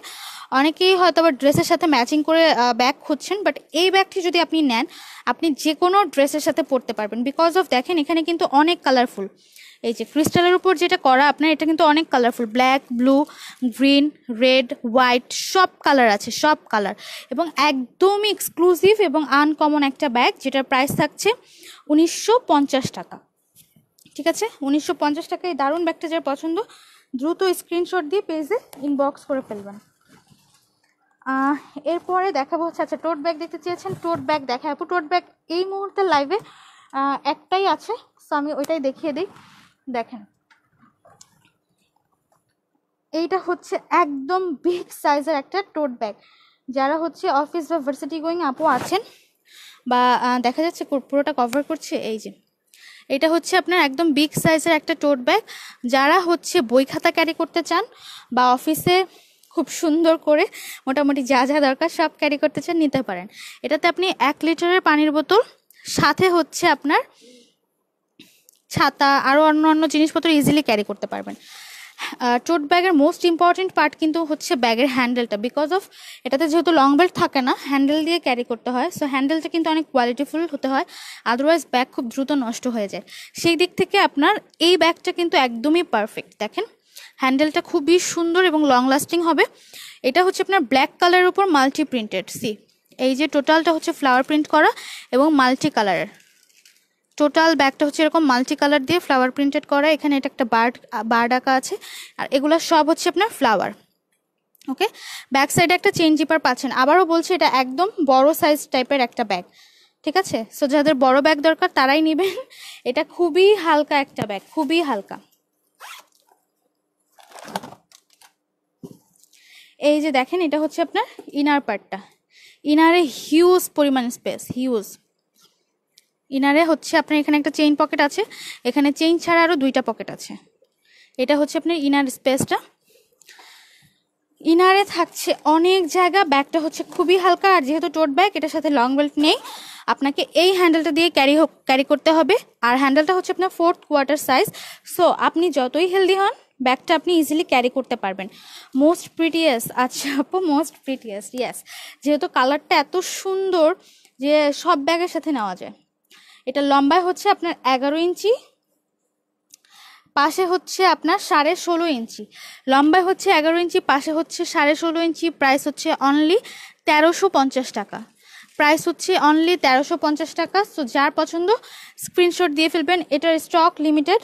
অনেকেই হয়তো আবার ড্রেসের সাথে ম্যাচিং করে ব্যাগ খুঁজছেন বাট এই ব্যাগটি যদি আপনি নেন আপনি যে কোনো ড্রেসের সাথে পরতে পারবেন বিকজ অফ দেখেন এখানে কিন্তু অনেক কালারফুল এই যে ক্রিস্টালের উপর যেটা করা আপনার এটা কিন্তু অনেক colourful black blue green red white সব কালার আছে সব কালার এবং একদমই এক্সক্লুসিভ এবং আনকমন একটা ব্যাগ যেটার প্রাইস থাকছে উনিশশো টাকা ঠিক আছে উনিশশো টাকা এই দারুণ ব্যাগটা যার পছন্দ দ্রুত স্ক্রিনশট দিয়ে পেজে ইনবক্স করে ফেলবেন এরপরে দেখাবো হচ্ছে আচ্ছা টোট ব্যাগ দেখতে চেয়েছেন টোট ব্যাগ দেখা আপু টোট ব্যাগ এই মুহূর্তে লাইভে একটাই আছে সো আমি ওইটাই দেখিয়ে দিই দেখেন এইটা হচ্ছে একদম বিগ সাইজের একটা টোট ব্যাগ যারা হচ্ছে অফিস বা ভার্সিটি গোয়িং আপু আছেন বা দেখা যাচ্ছে পুরোটা কভার করছে এই যে এটা হচ্ছে আপনার একদম বিগ সাইজের একটা টোট ব্যাগ যারা হচ্ছে বই খাতা ক্যারি করতে চান বা অফিসে খুব সুন্দর করে মোটামুটি যা যা দরকার সব ক্যারি করতে চান নিতে পারেন এটাতে আপনি এক লিটারের পানির বোতল সাথে হচ্ছে আপনার ছাতা আরও অন্য অন্য জিনিসপত্র ইজিলি ক্যারি করতে পারবেন টোট ব্যাগের মোস্ট ইম্পর্টেন্ট পার্ট কিন্তু হচ্ছে ব্যাগের হ্যান্ডেলটা বিকজ অফ এটাতে যেহেতু লং বেল্ট থাকে না হ্যান্ডেল দিয়ে ক্যারি করতে হয় সো হ্যান্ডেলটা কিন্তু অনেক কোয়ালিটিফুল হতে হয় আদারওয়াইজ ব্যাগ খুব দ্রুত নষ্ট হয়ে যায় সেই দিক থেকে আপনার এই ব্যাগটা কিন্তু একদমই পারফেক্ট দেখেন হ্যান্ডেলটা খুবই সুন্দর এবং লং লাস্টিং হবে এটা হচ্ছে আপনার ব্ল্যাক কালারের উপর মাল্টি প্রিন্টেড সি এই যে টোটালটা হচ্ছে ফ্লাওয়ার প্রিন্ট করা এবং মাল্টি কালারের টোটাল ব্যাগটা হচ্ছে এরকম মাল্টি কালার দিয়ে ফ্লাওয়ার প্রিন্টেড করা এখানে এটা একটা বার্ড বার্ড আঁকা আছে আর এগুলো সব হচ্ছে আপনার ফ্লাওয়ার ওকে ব্যাক সাইডে একটা চেন জিপার পাচ্ছেন আবারও বলছি এটা একদম বড় সাইজ টাইপের একটা ব্যাগ ঠিক আছে সো যাদের বড় ব্যাগ দরকার তারাই নেবেন এটা খুবই হালকা একটা ব্যাগ খুবই হালকা এই যে দেখেন এটা হচ্ছে আপনার ইনার পার্টটা ইনারে হিউজ পরিমাণ স্পেস হিউজ ইনারে হচ্ছে আপনার এখানে একটা চেইন পকেট আছে এখানে চেইন ছাড়া আরও দুইটা পকেট আছে এটা হচ্ছে আপনার ইনার স্পেসটা ইনারে থাকছে অনেক জায়গা ব্যাগটা হচ্ছে খুবই হালকা আর যেহেতু টোট ব্যাগ এটার সাথে লং বেল্ট নেই আপনাকে এই হ্যান্ডেলটা দিয়ে ক্যারি ক্যারি করতে হবে আর হ্যান্ডেলটা হচ্ছে আপনার ফোর্থ কোয়ার্টার সাইজ সো আপনি যতই হেলদি হন ব্যাগটা আপনি ইজিলি ক্যারি করতে পারবেন মোস্ট প্রিটিয়াস আচ্ছা আপু মোস্ট প্রিটিয়াস ইয়াস যেহেতু কালারটা এত সুন্দর যে সব ব্যাগের সাথে নেওয়া যায় এটা লম্বায় হচ্ছে আপনার এগারো ইঞ্চি পাশে হচ্ছে আপনার সাড়ে ষোলো ইঞ্চি লম্বায় হচ্ছে এগারো ইঞ্চি পাশে হচ্ছে সাড়ে ষোলো ইঞ্চি প্রাইস হচ্ছে অনলি তেরোশো পঞ্চাশ টাকা প্রাইস হচ্ছে অনলি তেরোশো পঞ্চাশ টাকা সো যার পছন্দ স্ক্রিনশট দিয়ে ফেলবেন এটার স্টক লিমিটেড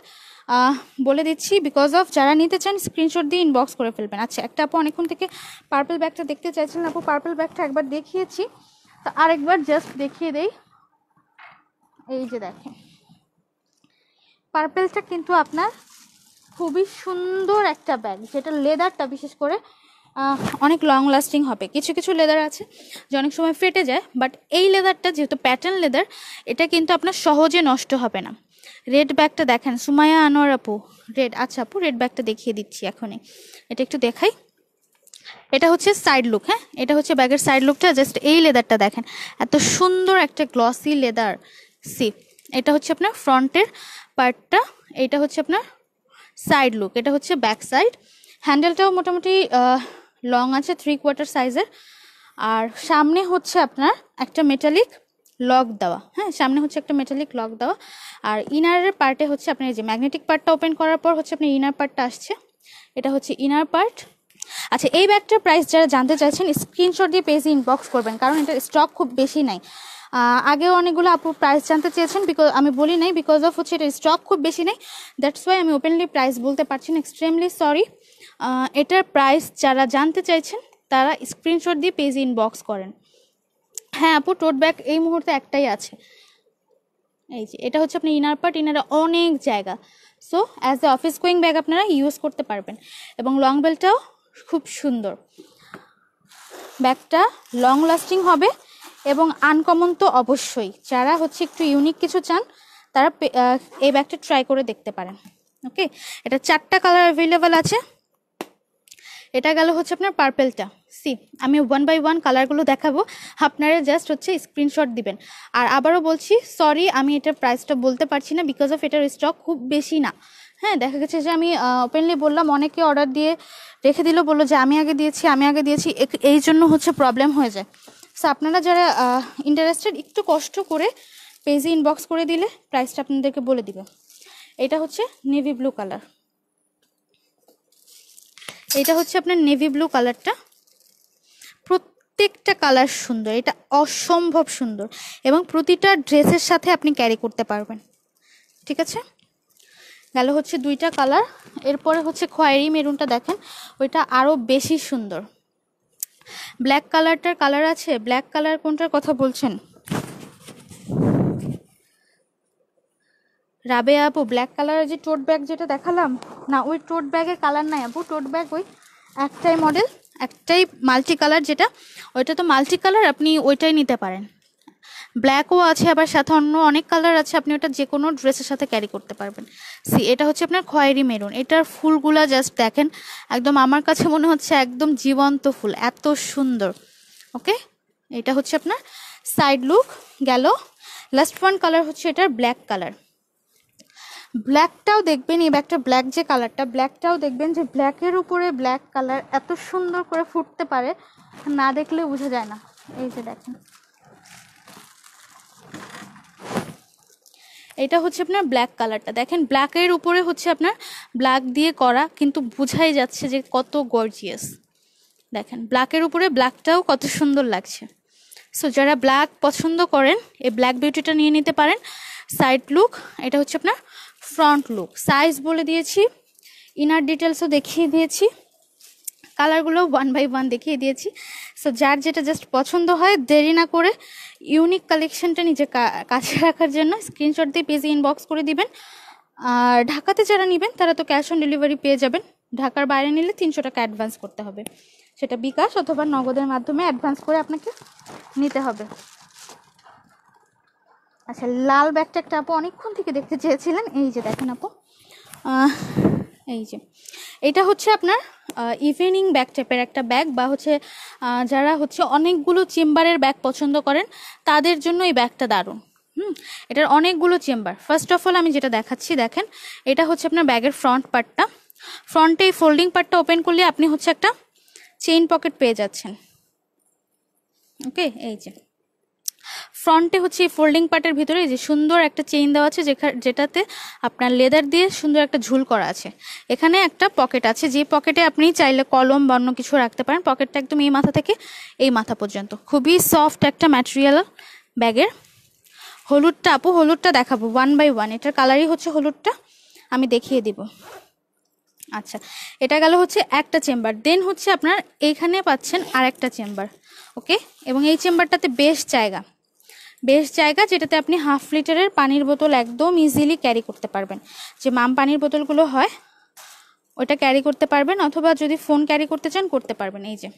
বলে দিচ্ছি বিকজ অফ যারা নিতে চান স্ক্রিনশট দিয়ে ইনবক্স করে ফেলবেন আচ্ছা একটা আপু অনেকক্ষণ থেকে পার্পল ব্যাগটা দেখতে চাইছেন আপু পার্পল ব্যাগটা একবার দেখিয়েছি তো আরেকবার জাস্ট দেখিয়ে দেই এই যে দেখেন পার্পেলটা কিন্তু আপনার খুবই সুন্দর একটা ব্যাগ যেটা লেদারটা বিশেষ করে অনেক লং লাস্টিং হবে কিছু কিছু লেদার আছে যে অনেক সময় ফেটে যায় বাট এই লেদারটা যেহেতু প্যাটার্ন লেদার এটা কিন্তু আপনার সহজে নষ্ট হবে না রেড ব্যাগটা দেখেন সুমায়া আনোয়ার আপু রেড আচ্ছা আপু রেড ব্যাগটা দেখিয়ে দিচ্ছি এখনই এটা একটু দেখাই এটা হচ্ছে সাইড লুক হ্যাঁ এটা হচ্ছে ব্যাগের সাইড লুকটা জাস্ট এই লেদারটা দেখেন এত সুন্দর একটা গ্লসি লেদার সি এটা হচ্ছে আপনার ফ্রন্টের পার্টটা এটা হচ্ছে আপনার সাইড লুক এটা হচ্ছে ব্যাক সাইড হ্যান্ডেলটাও মোটামুটি লং আছে থ্রি কোয়ার্টার সাইজের আর সামনে হচ্ছে আপনার একটা মেটালিক লক দেওয়া হ্যাঁ সামনে হচ্ছে একটা মেটালিক লক দেওয়া আর ইনারের পার্টে হচ্ছে আপনার যে ম্যাগনেটিক পার্টটা ওপেন করার পর হচ্ছে আপনার ইনার পার্টটা আসছে এটা হচ্ছে ইনার পার্ট আচ্ছা এই ব্যাগটার প্রাইস যারা জানতে চাইছেন স্ক্রিনশট দিয়ে পেজে ইনবক্স করবেন কারণ এটার স্টক খুব বেশি নাই আগেও অনেকগুলো আপু প্রাইস জানতে চেয়েছেন বিকজ আমি বলি নাই বিকজ অফ হচ্ছে এটা স্টক খুব বেশি নেই দ্যাটস ওয়াই আমি ওপেনলি প্রাইস বলতে পারছি না এক্সট্রিমলি সরি এটার প্রাইস যারা জানতে চাইছেন তারা স্ক্রিনশট দিয়ে পেজ ইনবক্স করেন হ্যাঁ আপু টোট ব্যাগ এই মুহূর্তে একটাই আছে এই যে এটা হচ্ছে আপনার ইনার পার্ট ইনার অনেক জায়গা so as a office going bag আপনারা ইউজ করতে পারবেন এবং লং বেলটাও খুব সুন্দর ব্যাগটা লং লাস্টিং হবে এবং আনকমন তো অবশ্যই যারা হচ্ছে একটু ইউনিক কিছু চান তারা এই ব্যাগটা ট্রাই করে দেখতে পারেন ওকে এটা চারটা কালার অ্যাভেলেবেল আছে এটা গেল হচ্ছে আপনার পার্পেলটা সি আমি ওয়ান বাই ওয়ান কালারগুলো দেখাবো আপনারা জাস্ট হচ্ছে স্ক্রিনশট দিবেন আর আবারও বলছি সরি আমি এটার প্রাইসটা বলতে পারছি না বিকজ অফ এটার স্টক খুব বেশি না হ্যাঁ দেখা গেছে যে আমি ওপেনলি বললাম অনেকে অর্ডার দিয়ে রেখে দিল বললো যে আমি আগে দিয়েছি আমি আগে দিয়েছি এই জন্য হচ্ছে প্রবলেম হয়ে যায় সো আপনারা যারা ইন্টারেস্টেড একটু কষ্ট করে পেজে ইনবক্স করে দিলে প্রাইসটা আপনাদেরকে বলে দিবে এটা হচ্ছে নেভি ব্লু কালার এটা হচ্ছে আপনার নেভি ব্লু কালারটা প্রত্যেকটা কালার সুন্দর এটা অসম্ভব সুন্দর এবং প্রতিটা ড্রেসের সাথে আপনি ক্যারি করতে পারবেন ঠিক আছে গেল হচ্ছে দুইটা কালার এরপরে হচ্ছে খয়েরি মেরুনটা দেখেন ওইটা আরও বেশি সুন্দর ব্ল্যাক কালারটার কালার আছে ব্ল্যাক কালার কোনটার কথা বলছেন রাবে আপু ব্ল্যাক কালারের যে টোট ব্যাগ যেটা দেখালাম না ওই টোট ব্যাগের কালার নাই আপু টোট ব্যাগ ওই একটাই মডেল একটাই মাল্টি কালার যেটা ওইটা তো মাল্টি কালার আপনি ওইটাই নিতে পারেন ব্ল্যাকও আছে আবার সাথে অন্য অনেক কালার আছে আপনি ওটা যে কোনো ড্রেসের সাথে ক্যারি করতে পারবেন সি এটা হচ্ছে আপনার খয়েরি মেরুন এটার ফুলগুলা জাস্ট দেখেন একদম আমার কাছে মনে হচ্ছে একদম জীবন্ত ফুল এত সুন্দর ওকে এটা হচ্ছে আপনার সাইড লুক গেল লাস্ট ওয়ান কালার হচ্ছে এটার ব্ল্যাক কালার ব্ল্যাকটাও দেখবেন এই ব্যাগটা ব্ল্যাক যে কালারটা ব্ল্যাকটাও দেখবেন যে ব্ল্যাকের উপরে ব্ল্যাক কালার এত সুন্দর করে ফুটতে পারে না দেখলে বোঝা যায় না এই যে দেখেন এটা হচ্ছে আপনার ব্ল্যাক কালারটা দেখেন ব্ল্যাকের উপরে হচ্ছে আপনার ব্ল্যাক দিয়ে করা কিন্তু বোঝাই যাচ্ছে যে কত গর্জিয়াস দেখেন ব্ল্যাকের উপরে ব্ল্যাকটাও কত সুন্দর লাগছে সো যারা ব্ল্যাক পছন্দ করেন এই ব্ল্যাক বিউটিটা নিয়ে নিতে পারেন সাইড লুক এটা হচ্ছে আপনার ফ্রন্ট লুক সাইজ বলে দিয়েছি ইনার ডিটেলসও দেখিয়ে দিয়েছি কালারগুলো ওয়ান বাই ওয়ান দেখিয়ে দিয়েছি সো যার যেটা জাস্ট পছন্দ হয় দেরি না করে ইউনিক কালেকশনটা নিজে কাছে রাখার জন্য স্ক্রিনশট দিয়ে পেজে ইনবক্স করে দিবেন আর ঢাকাতে যারা নেবেন তারা তো ক্যাশ অন ডেলিভারি পেয়ে যাবেন ঢাকার বাইরে নিলে তিনশো টাকা অ্যাডভান্স করতে হবে সেটা বিকাশ অথবা নগদের মাধ্যমে অ্যাডভান্স করে আপনাকে নিতে হবে আচ্ছা লাল ব্যাগটা একটা আপু অনেকক্ষণ থেকে দেখতে চেয়েছিলেন এই যে দেখেন আপু এই যে এটা হচ্ছে আপনার ইভিনিং ব্যাগ টাইপের একটা ব্যাগ বা হচ্ছে যারা হচ্ছে অনেকগুলো চেম্বারের ব্যাগ পছন্দ করেন তাদের জন্য এই ব্যাগটা দারুণ হুম এটার অনেকগুলো চেম্বার ফার্স্ট অফ অল আমি যেটা দেখাচ্ছি দেখেন এটা হচ্ছে আপনার ব্যাগের ফ্রন্ট পার্টটা ফ্রন্টে এই ফোল্ডিং পার্টটা ওপেন করলে আপনি হচ্ছে একটা চেইন পকেট পেয়ে যাচ্ছেন ওকে এই যে ফ্রন্টে হচ্ছে এই ফোল্ডিং পার্টের ভিতরে যে সুন্দর একটা চেইন দেওয়া আছে যেটাতে আপনার লেদার দিয়ে সুন্দর একটা ঝুল করা আছে এখানে একটা পকেট আছে যে পকেটে আপনি চাইলে কলম বা অন্য কিছু রাখতে পারেন পকেটটা একদম এই মাথা থেকে এই মাথা পর্যন্ত খুবই সফট একটা ম্যাটেরিয়াল ব্যাগের হলুদটা আপু হলুদটা দেখাবো ওয়ান বাই ওয়ান এটার কালারই হচ্ছে হলুদটা আমি দেখিয়ে দিব আচ্ছা এটা গেল হচ্ছে একটা চেম্বার দেন হচ্ছে আপনার এইখানে পাচ্ছেন আর একটা চেম্বার ওকে এবং এই চেম্বারটাতে বেশ জায়গা বেশ জায়গা যেটাতে আপনি হাফ লিটারের পানির বোতল একদম ইজিলি ক্যারি করতে পারবেন যে মাম পানির বোতলগুলো হয় ওটা ক্যারি করতে পারবেন অথবা যদি ফোন ক্যারি করতে চান করতে পারবেন এই যে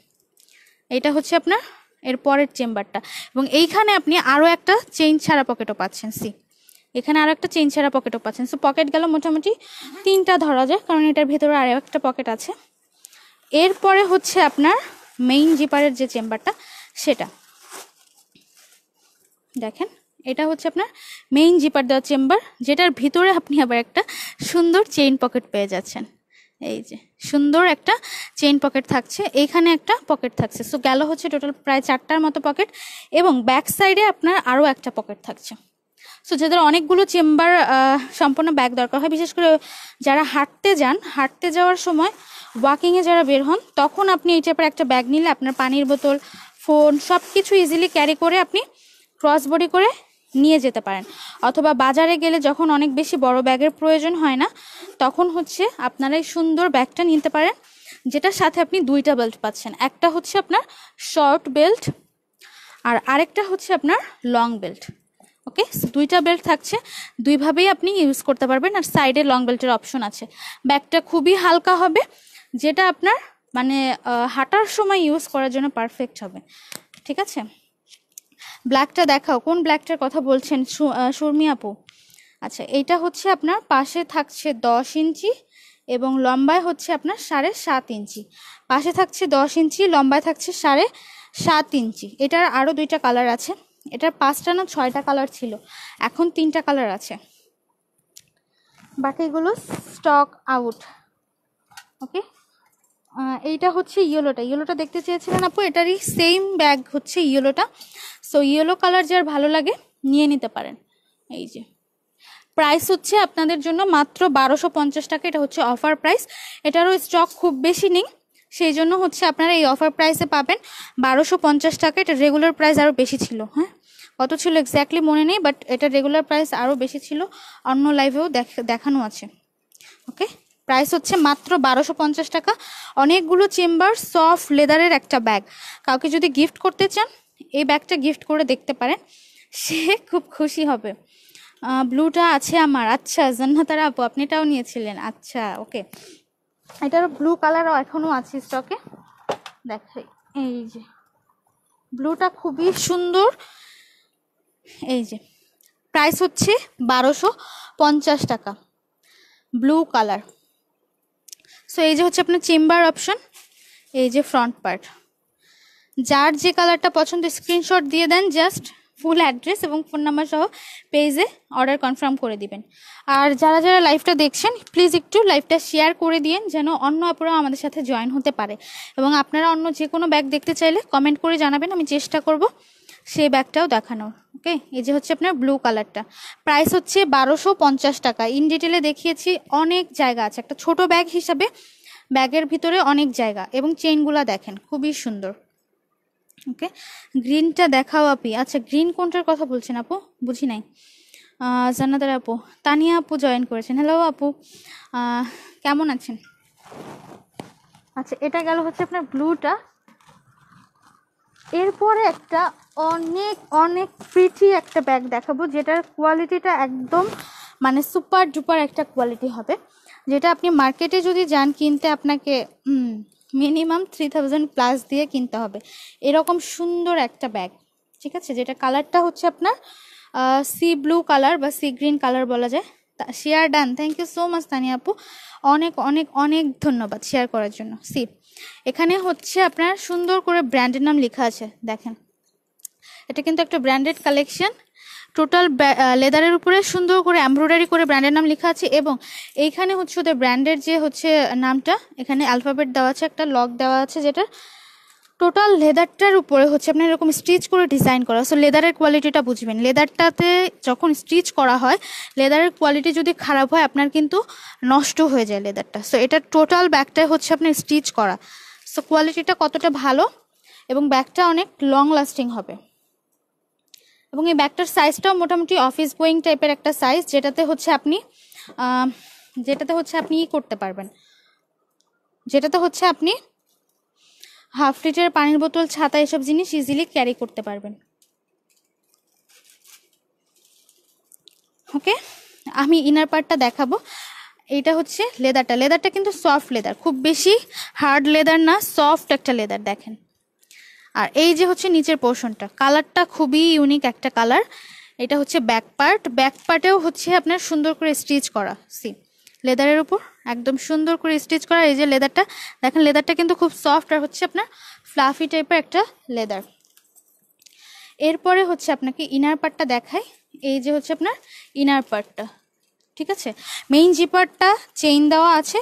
এটা হচ্ছে আপনার এর পরের চেম্বারটা এবং এইখানে আপনি আরও একটা চেইন ছাড়া পকেটও পাচ্ছেন সি এখানে আরও একটা চেন ছাড়া পকেটও পাচ্ছেন সো পকেট গেল মোটামুটি তিনটা ধরা যায় কারণ এটার ভেতরে আরও একটা পকেট আছে এরপরে হচ্ছে আপনার মেইন জিপারের যে চেম্বারটা সেটা দেখেন এটা হচ্ছে আপনার মেইন জিপার দেওয়া চেম্বার যেটার ভিতরে আপনি আবার একটা সুন্দর চেইন পকেট পেয়ে যাচ্ছেন এই যে সুন্দর একটা চেইন পকেট থাকছে এইখানে একটা পকেট থাকছে সো গেল হচ্ছে টোটাল প্রায় চারটার মতো পকেট এবং ব্যাক সাইডে আপনার আরও একটা পকেট থাকছে সো যাদের অনেকগুলো চেম্বার সম্পূর্ণ ব্যাগ দরকার হয় বিশেষ করে যারা হাঁটতে যান হাঁটতে যাওয়ার সময় ওয়াকিংয়ে যারা বের হন তখন আপনি এই টাইপের একটা ব্যাগ নিলে আপনার পানির বোতল ফোন সব কিছু ইজিলি ক্যারি করে আপনি ক্রস বডি করে নিয়ে যেতে পারেন অথবা বাজারে গেলে যখন অনেক বেশি বড় ব্যাগের প্রয়োজন হয় না তখন হচ্ছে আপনারা এই সুন্দর ব্যাগটা নিতে পারেন যেটার সাথে আপনি দুইটা বেল্ট পাচ্ছেন একটা হচ্ছে আপনার শর্ট বেল্ট আর আরেকটা হচ্ছে আপনার লং বেল্ট ওকে দুইটা বেল্ট থাকছে দুইভাবেই আপনি ইউজ করতে পারবেন আর সাইডে লং বেল্টের অপশন আছে ব্যাগটা খুবই হালকা হবে যেটা আপনার মানে হাঁটার সময় ইউজ করার জন্য পারফেক্ট হবে ঠিক আছে ব্ল্যাকটা দেখাও কোন ব্ল্যাকটার কথা বলছেন সুরমি আপু আচ্ছা এইটা হচ্ছে আপনার পাশে থাকছে দশ ইঞ্চি এবং লম্বায় হচ্ছে আপনার সাড়ে সাত ইঞ্চি পাশে থাকছে দশ ইঞ্চি লম্বায় থাকছে সাড়ে সাত ইঞ্চি এটার আরও দুইটা কালার আছে এটার পাঁচটা না ছয়টা কালার ছিল এখন তিনটা কালার আছে বাকিগুলো স্টক আউট ওকে এইটা হচ্ছে ইয়েলোটা ইয়েলোটা দেখতে চেয়েছিলেন আপু এটারই সেম ব্যাগ হচ্ছে ইয়েলোটা সো ইয়েলো কালার যার ভালো লাগে নিয়ে নিতে পারেন এই যে প্রাইস হচ্ছে আপনাদের জন্য মাত্র বারোশো পঞ্চাশ টাকা এটা হচ্ছে অফার প্রাইস এটারও স্টক খুব বেশি নেই সেই জন্য হচ্ছে আপনারা এই অফার প্রাইসে পাবেন বারোশো পঞ্চাশ টাকা এটা রেগুলার প্রাইস আরও বেশি ছিল হ্যাঁ কত ছিল এক্স্যাক্টলি মনে নেই বাট এটা রেগুলার প্রাইস আরও বেশি ছিল অন্য লাইভেও দেখানো আছে ওকে প্রাইস হচ্ছে মাত্র বারোশো পঞ্চাশ টাকা অনেকগুলো চেম্বার সফট লেদারের একটা ব্যাগ কাউকে যদি গিফট করতে চান এই ব্যাগটা গিফট করে দেখতে পারেন সে খুব খুশি হবে ব্লুটা আছে আমার আচ্ছা জান্নাতারা আপু আপনি এটাও নিয়েছিলেন আচ্ছা ওকে এটার ব্লু কালারও এখনও আছে স্টকে দেখাই এই যে ব্লুটা খুবই সুন্দর এই যে প্রাইস হচ্ছে বারোশো পঞ্চাশ টাকা ব্লু কালার সো এই যে হচ্ছে আপনার চেম্বার অপশন এই যে ফ্রন্ট পার্ট যার যে কালারটা পছন্দ স্ক্রিনশট দিয়ে দেন জাস্ট ফুল অ্যাড্রেস এবং ফোন নাম্বার সহ পেজে অর্ডার কনফার্ম করে দিবেন আর যারা যারা লাইভটা দেখছেন প্লিজ একটু লাইভটা শেয়ার করে দিন যেন অন্য আপুরাও আমাদের সাথে জয়েন হতে পারে এবং আপনারা অন্য যে কোনো ব্যাগ দেখতে চাইলে কমেন্ট করে জানাবেন আমি চেষ্টা করব সেই ব্যাগটাও দেখানোর ওকে এই যে হচ্ছে আপনার ব্লু কালারটা প্রাইস হচ্ছে বারোশো পঞ্চাশ টাকা ইন ডিটেলে দেখিয়েছি অনেক জায়গা আছে একটা ছোট ব্যাগ হিসাবে ব্যাগের ভিতরে অনেক জায়গা এবং চেইনগুলো দেখেন খুবই সুন্দর ওকে গ্রিনটা দেখাও আপি আচ্ছা গ্রিন কোনটার কথা বলছেন আপু বুঝি নাই জান্নাতার আপু তানিয়া আপু জয়েন করেছেন হ্যালো আপু কেমন আছেন আচ্ছা এটা গেল হচ্ছে আপনার ব্লুটা এরপরে একটা অনেক অনেক প্রিটি একটা ব্যাগ দেখাবো যেটার কোয়ালিটিটা একদম মানে সুপার ডুপার একটা কোয়ালিটি হবে যেটা আপনি মার্কেটে যদি যান কিনতে আপনাকে মিনিমাম থ্রি থাউজেন্ড প্লাস দিয়ে কিনতে হবে এরকম সুন্দর একটা ব্যাগ ঠিক আছে যেটা কালারটা হচ্ছে আপনার সি ব্লু কালার বা সি গ্রিন কালার বলা যায় share done thank you so much Tani আপু অনেক অনেক অনেক ধন্যবাদ শেয়ার করার জন্য সি এখানে হচ্ছে আপনার সুন্দর করে ব্র্যান্ডের নাম লেখা আছে দেখেন এটা কিন্তু একটা ব্র্যান্ডেড কালেকশন টোটাল লেদারের উপরে সুন্দর করে এমব্রয়ডারি করে ব্র্যান্ডের নাম লেখা আছে এবং এইখানে হচ্ছে ওদের ব্র্যান্ডের যে হচ্ছে নামটা এখানে অ্যালফাবেট দেওয়া আছে একটা লক দেওয়া আছে যেটা টোটাল লেদারটার উপরে হচ্ছে আপনার এরকম স্টিচ করে ডিজাইন করা সো লেদারের কোয়ালিটিটা বুঝবেন লেদারটাতে যখন স্টিচ করা হয় লেদারের কোয়ালিটি যদি খারাপ হয় আপনার কিন্তু নষ্ট হয়ে যায় লেদারটা সো এটা টোটাল ব্যাগটাই হচ্ছে আপনার স্টিচ করা সো কোয়ালিটিটা কতটা ভালো এবং ব্যাগটা অনেক লং লাস্টিং হবে এবং এই ব্যাগটার সাইজটাও মোটামুটি অফিস বোয়িং টাইপের একটা সাইজ যেটাতে হচ্ছে আপনি যেটাতে হচ্ছে আপনি ই করতে পারবেন যেটাতে হচ্ছে আপনি হাফ লিটার পানির বোতল ছাতা এসব জিনিস ইজিলি ক্যারি করতে পারবেন ওকে আমি ইনার পার্টটা দেখাবো এইটা হচ্ছে লেদারটা লেদারটা কিন্তু সফট লেদার খুব বেশি হার্ড লেদার না সফট একটা লেদার দেখেন আর এই যে হচ্ছে নিচের পোর্শনটা কালারটা খুবই ইউনিক একটা কালার এটা হচ্ছে ব্যাক পার্ট ব্যাক পার্টেও হচ্ছে আপনার সুন্দর করে স্টিচ করা সি লেদারের উপর একদম সুন্দর করে স্টিচ করা এই যে লেদারটা দেখেন লেদারটা কিন্তু খুব সফট আর হচ্ছে আপনার ফ্লাফি টাইপের একটা লেদার এরপরে হচ্ছে আপনাকে ইনার পার্টটা দেখায় এই যে হচ্ছে আপনার ইনার পার্টটা ঠিক আছে মেইন জিপারটা চেইন দেওয়া আছে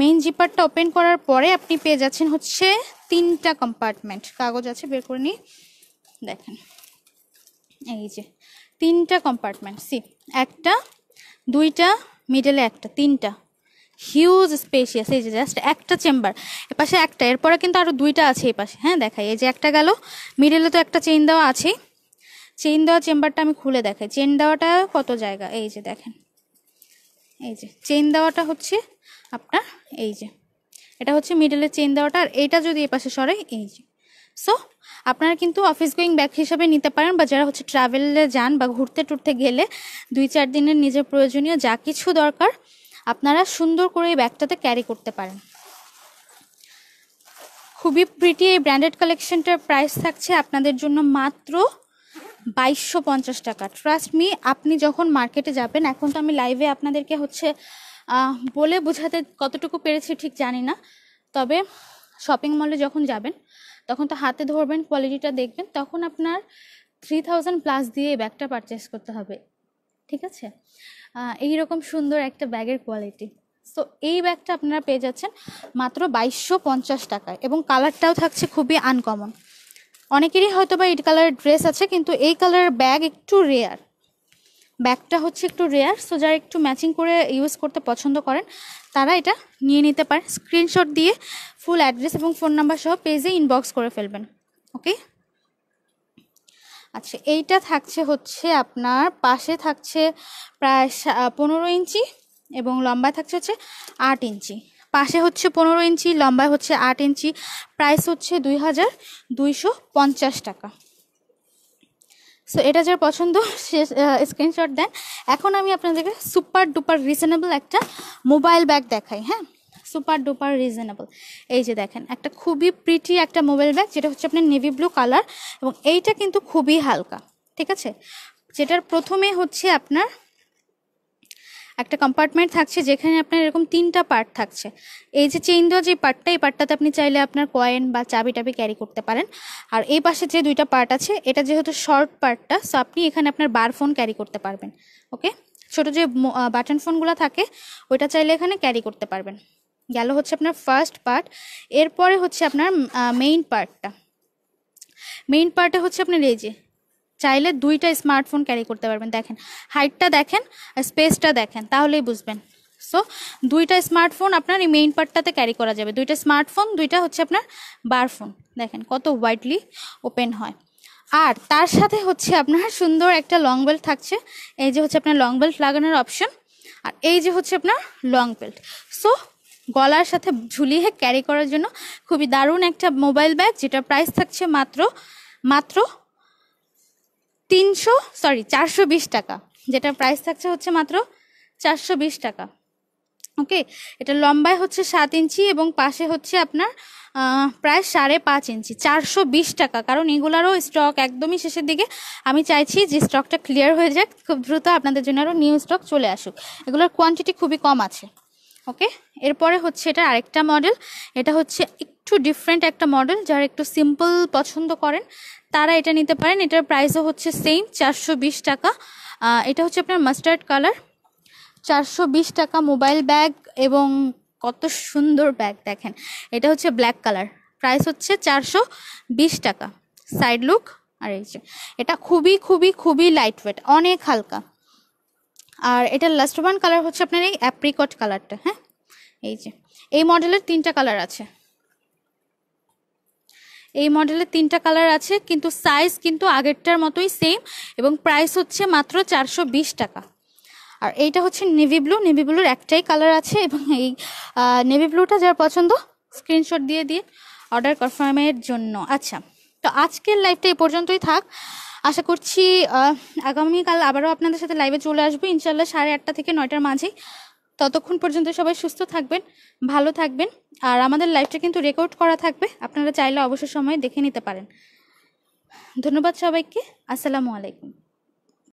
মেইন জিপারটা ওপেন করার পরে আপনি পেয়ে যাচ্ছেন হচ্ছে তিনটা কম্পার্টমেন্ট কাগজ আছে বের করে নিয়ে দেখেন এই যে তিনটা কম্পার্টমেন্ট সি একটা দুইটা মিডলে একটা তিনটা হিউজ স্পেশিয়াস এই যে জাস্ট একটা চেম্বার এপাশে একটা এরপরে কিন্তু আরও দুইটা আছে এপাশে পাশে হ্যাঁ দেখাই এই যে একটা গেল মিডলে তো একটা চেইন দেওয়া আছেই চেইন দেওয়া চেম্বারটা আমি খুলে দেখাই চেন দেওয়াটা কত জায়গা এই যে দেখেন এই যে চেন দেওয়াটা হচ্ছে আপনার এই যে এটা হচ্ছে মিডলের চেন দেওয়াটা আর এইটা যদি এ পাশে সরে এই যে সো আপনারা কিন্তু অফিস গোয়িং ব্যাগ হিসাবে নিতে পারেন বা যারা হচ্ছে ট্রাভেলে যান বা ঘুরতে টুরতে গেলে দুই চার দিনের নিজের প্রয়োজনীয় যা কিছু দরকার আপনারা সুন্দর করে এই ব্যাগটাতে ক্যারি করতে পারেন খুবই প্রিটি এই ব্র্যান্ডেড কালেকশনটার প্রাইস থাকছে আপনাদের জন্য মাত্র বাইশশো পঞ্চাশ টাকা ট্রাস্ট মি আপনি যখন মার্কেটে যাবেন এখন তো আমি লাইভে আপনাদেরকে হচ্ছে বলে বোঝাতে কতটুকু পেরেছি ঠিক জানি না তবে শপিং মলে যখন যাবেন তখন তো হাতে ধরবেন কোয়ালিটিটা দেখবেন তখন আপনার থ্রি থাউজেন্ড প্লাস দিয়ে এই ব্যাগটা পারচেস করতে হবে ঠিক আছে এই রকম সুন্দর একটা ব্যাগের কোয়ালিটি সো এই ব্যাগটা আপনারা পেয়ে যাচ্ছেন মাত্র বাইশশো পঞ্চাশ টাকায় এবং কালারটাও থাকছে খুবই আনকমন অনেকেরই হয়তো বা এই কালারের ড্রেস আছে কিন্তু এই কালারের ব্যাগ একটু রেয়ার ব্যাগটা হচ্ছে একটু রেয়ার সো যারা একটু ম্যাচিং করে ইউজ করতে পছন্দ করেন তারা এটা নিয়ে নিতে পারেন স্ক্রিনশট দিয়ে ফুল অ্যাড্রেস এবং ফোন নাম্বার সহ পেজে ইনবক্স করে ফেলবেন ওকে আচ্ছা এইটা থাকছে হচ্ছে আপনার পাশে থাকছে প্রায় পনেরো ইঞ্চি এবং লম্বা থাকছে হচ্ছে আট ইঞ্চি পাশে হচ্ছে পনেরো ইঞ্চি লম্বায় হচ্ছে আট ইঞ্চি প্রাইস হচ্ছে দুই হাজার দুইশো পঞ্চাশ টাকা সো এটা যার পছন্দ সে স্ক্রিনশট দেন এখন আমি আপনাদেরকে সুপার ডুপার রিজনেবল একটা মোবাইল ব্যাগ দেখাই হ্যাঁ সুপার ডুপার রিজনেবল এই যে দেখেন একটা খুবই প্রিটি একটা মোবাইল ব্যাগ যেটা হচ্ছে আপনার নেভি ব্লু কালার এবং এইটা কিন্তু খুবই হালকা ঠিক আছে যেটার প্রথমে হচ্ছে আপনার একটা কম্পার্টমেন্ট থাকছে যেখানে আপনার এরকম তিনটা পার্ট থাকছে এই যে চেইন দেওয়া যে পার্টটা এই পার্টটাতে আপনি চাইলে আপনার কয়েন বা চাবি টাবি ক্যারি করতে পারেন আর এই পাশে যে দুইটা পার্ট আছে এটা যেহেতু শর্ট পার্টটা সো আপনি এখানে আপনার বার ফোন ক্যারি করতে পারবেন ওকে ছোটো যে বাটন ফোনগুলো থাকে ওইটা চাইলে এখানে ক্যারি করতে পারবেন গেল হচ্ছে আপনার ফার্স্ট পার্ট এরপরে হচ্ছে আপনার মেইন পার্টটা মেইন পার্টে হচ্ছে আপনার এই যে চাইলে দুইটা স্মার্টফোন ক্যারি করতে পারবেন দেখেন হাইটটা দেখেন স্পেসটা দেখেন তাহলেই বুঝবেন সো দুইটা স্মার্টফোন আপনার এই মেইন পার্টটাতে ক্যারি করা যাবে দুইটা স্মার্টফোন দুইটা হচ্ছে আপনার বার ফোন দেখেন কত ওয়াইডলি ওপেন হয় আর তার সাথে হচ্ছে আপনার সুন্দর একটা লং বেল্ট থাকছে এই যে হচ্ছে আপনার লং বেল্ট লাগানোর অপশন আর এই যে হচ্ছে আপনার লং বেল্ট সো গলার সাথে ঝুলিয়ে ক্যারি করার জন্য খুবই দারুণ একটা মোবাইল ব্যাগ যেটা প্রাইস থাকছে মাত্র মাত্র তিনশো সরি চারশো বিশ টাকা যেটা প্রাইস থাকছে হচ্ছে মাত্র চারশো বিশ টাকা ওকে এটা লম্বায় হচ্ছে সাত ইঞ্চি এবং পাশে হচ্ছে আপনার প্রায় সাড়ে পাঁচ ইঞ্চি চারশো বিশ টাকা কারণ এগুলারও স্টক একদমই শেষের দিকে আমি চাইছি যে স্টকটা ক্লিয়ার হয়ে যাক খুব দ্রুত আপনাদের জন্য আরও নিউ স্টক চলে আসুক এগুলোর কোয়ান্টিটি খুবই কম আছে ওকে এরপরে হচ্ছে এটা আরেকটা মডেল এটা হচ্ছে একটু ডিফারেন্ট একটা মডেল যারা একটু সিম্পল পছন্দ করেন তারা এটা নিতে পারেন এটার প্রাইসও হচ্ছে সেম চারশো টাকা এটা হচ্ছে আপনার মাস্টার্ড কালার চারশো টাকা মোবাইল ব্যাগ এবং কত সুন্দর ব্যাগ দেখেন এটা হচ্ছে ব্ল্যাক কালার প্রাইস হচ্ছে চারশো টাকা সাইড লুক আর এই যে এটা খুবই খুবই খুবই লাইট ওয়েট অনেক হালকা আর এটার লাস্ট ওয়ান কালার হচ্ছে আপনার এই অ্যাপ্রিকট কালারটা হ্যাঁ এই যে এই মডেলের তিনটা কালার আছে এই মডেলের তিনটা কালার আছে কিন্তু সাইজ কিন্তু আগেরটার মতোই সেম এবং প্রাইস হচ্ছে মাত্র চারশো টাকা আর এইটা হচ্ছে নেভি ব্লু নেভি ব্লুর একটাই কালার আছে এবং এই নেভি ব্লুটা যার পছন্দ স্ক্রিনশট দিয়ে দিয়ে অর্ডার কনফার্মের জন্য আচ্ছা তো আজকের লাইফটা এই পর্যন্তই থাক আশা করছি আগামীকাল আবারও আপনাদের সাথে লাইভে চলে আসবো ইনশাল্লাহ সাড়ে আটটা থেকে নয়টার মাঝেই ততক্ষণ পর্যন্ত সবাই সুস্থ থাকবেন ভালো থাকবেন আর আমাদের লাইভটা কিন্তু রেকর্ড করা থাকবে আপনারা চাইলে অবসর সময়ে দেখে নিতে পারেন ধন্যবাদ সবাইকে আসসালামু আলাইকুম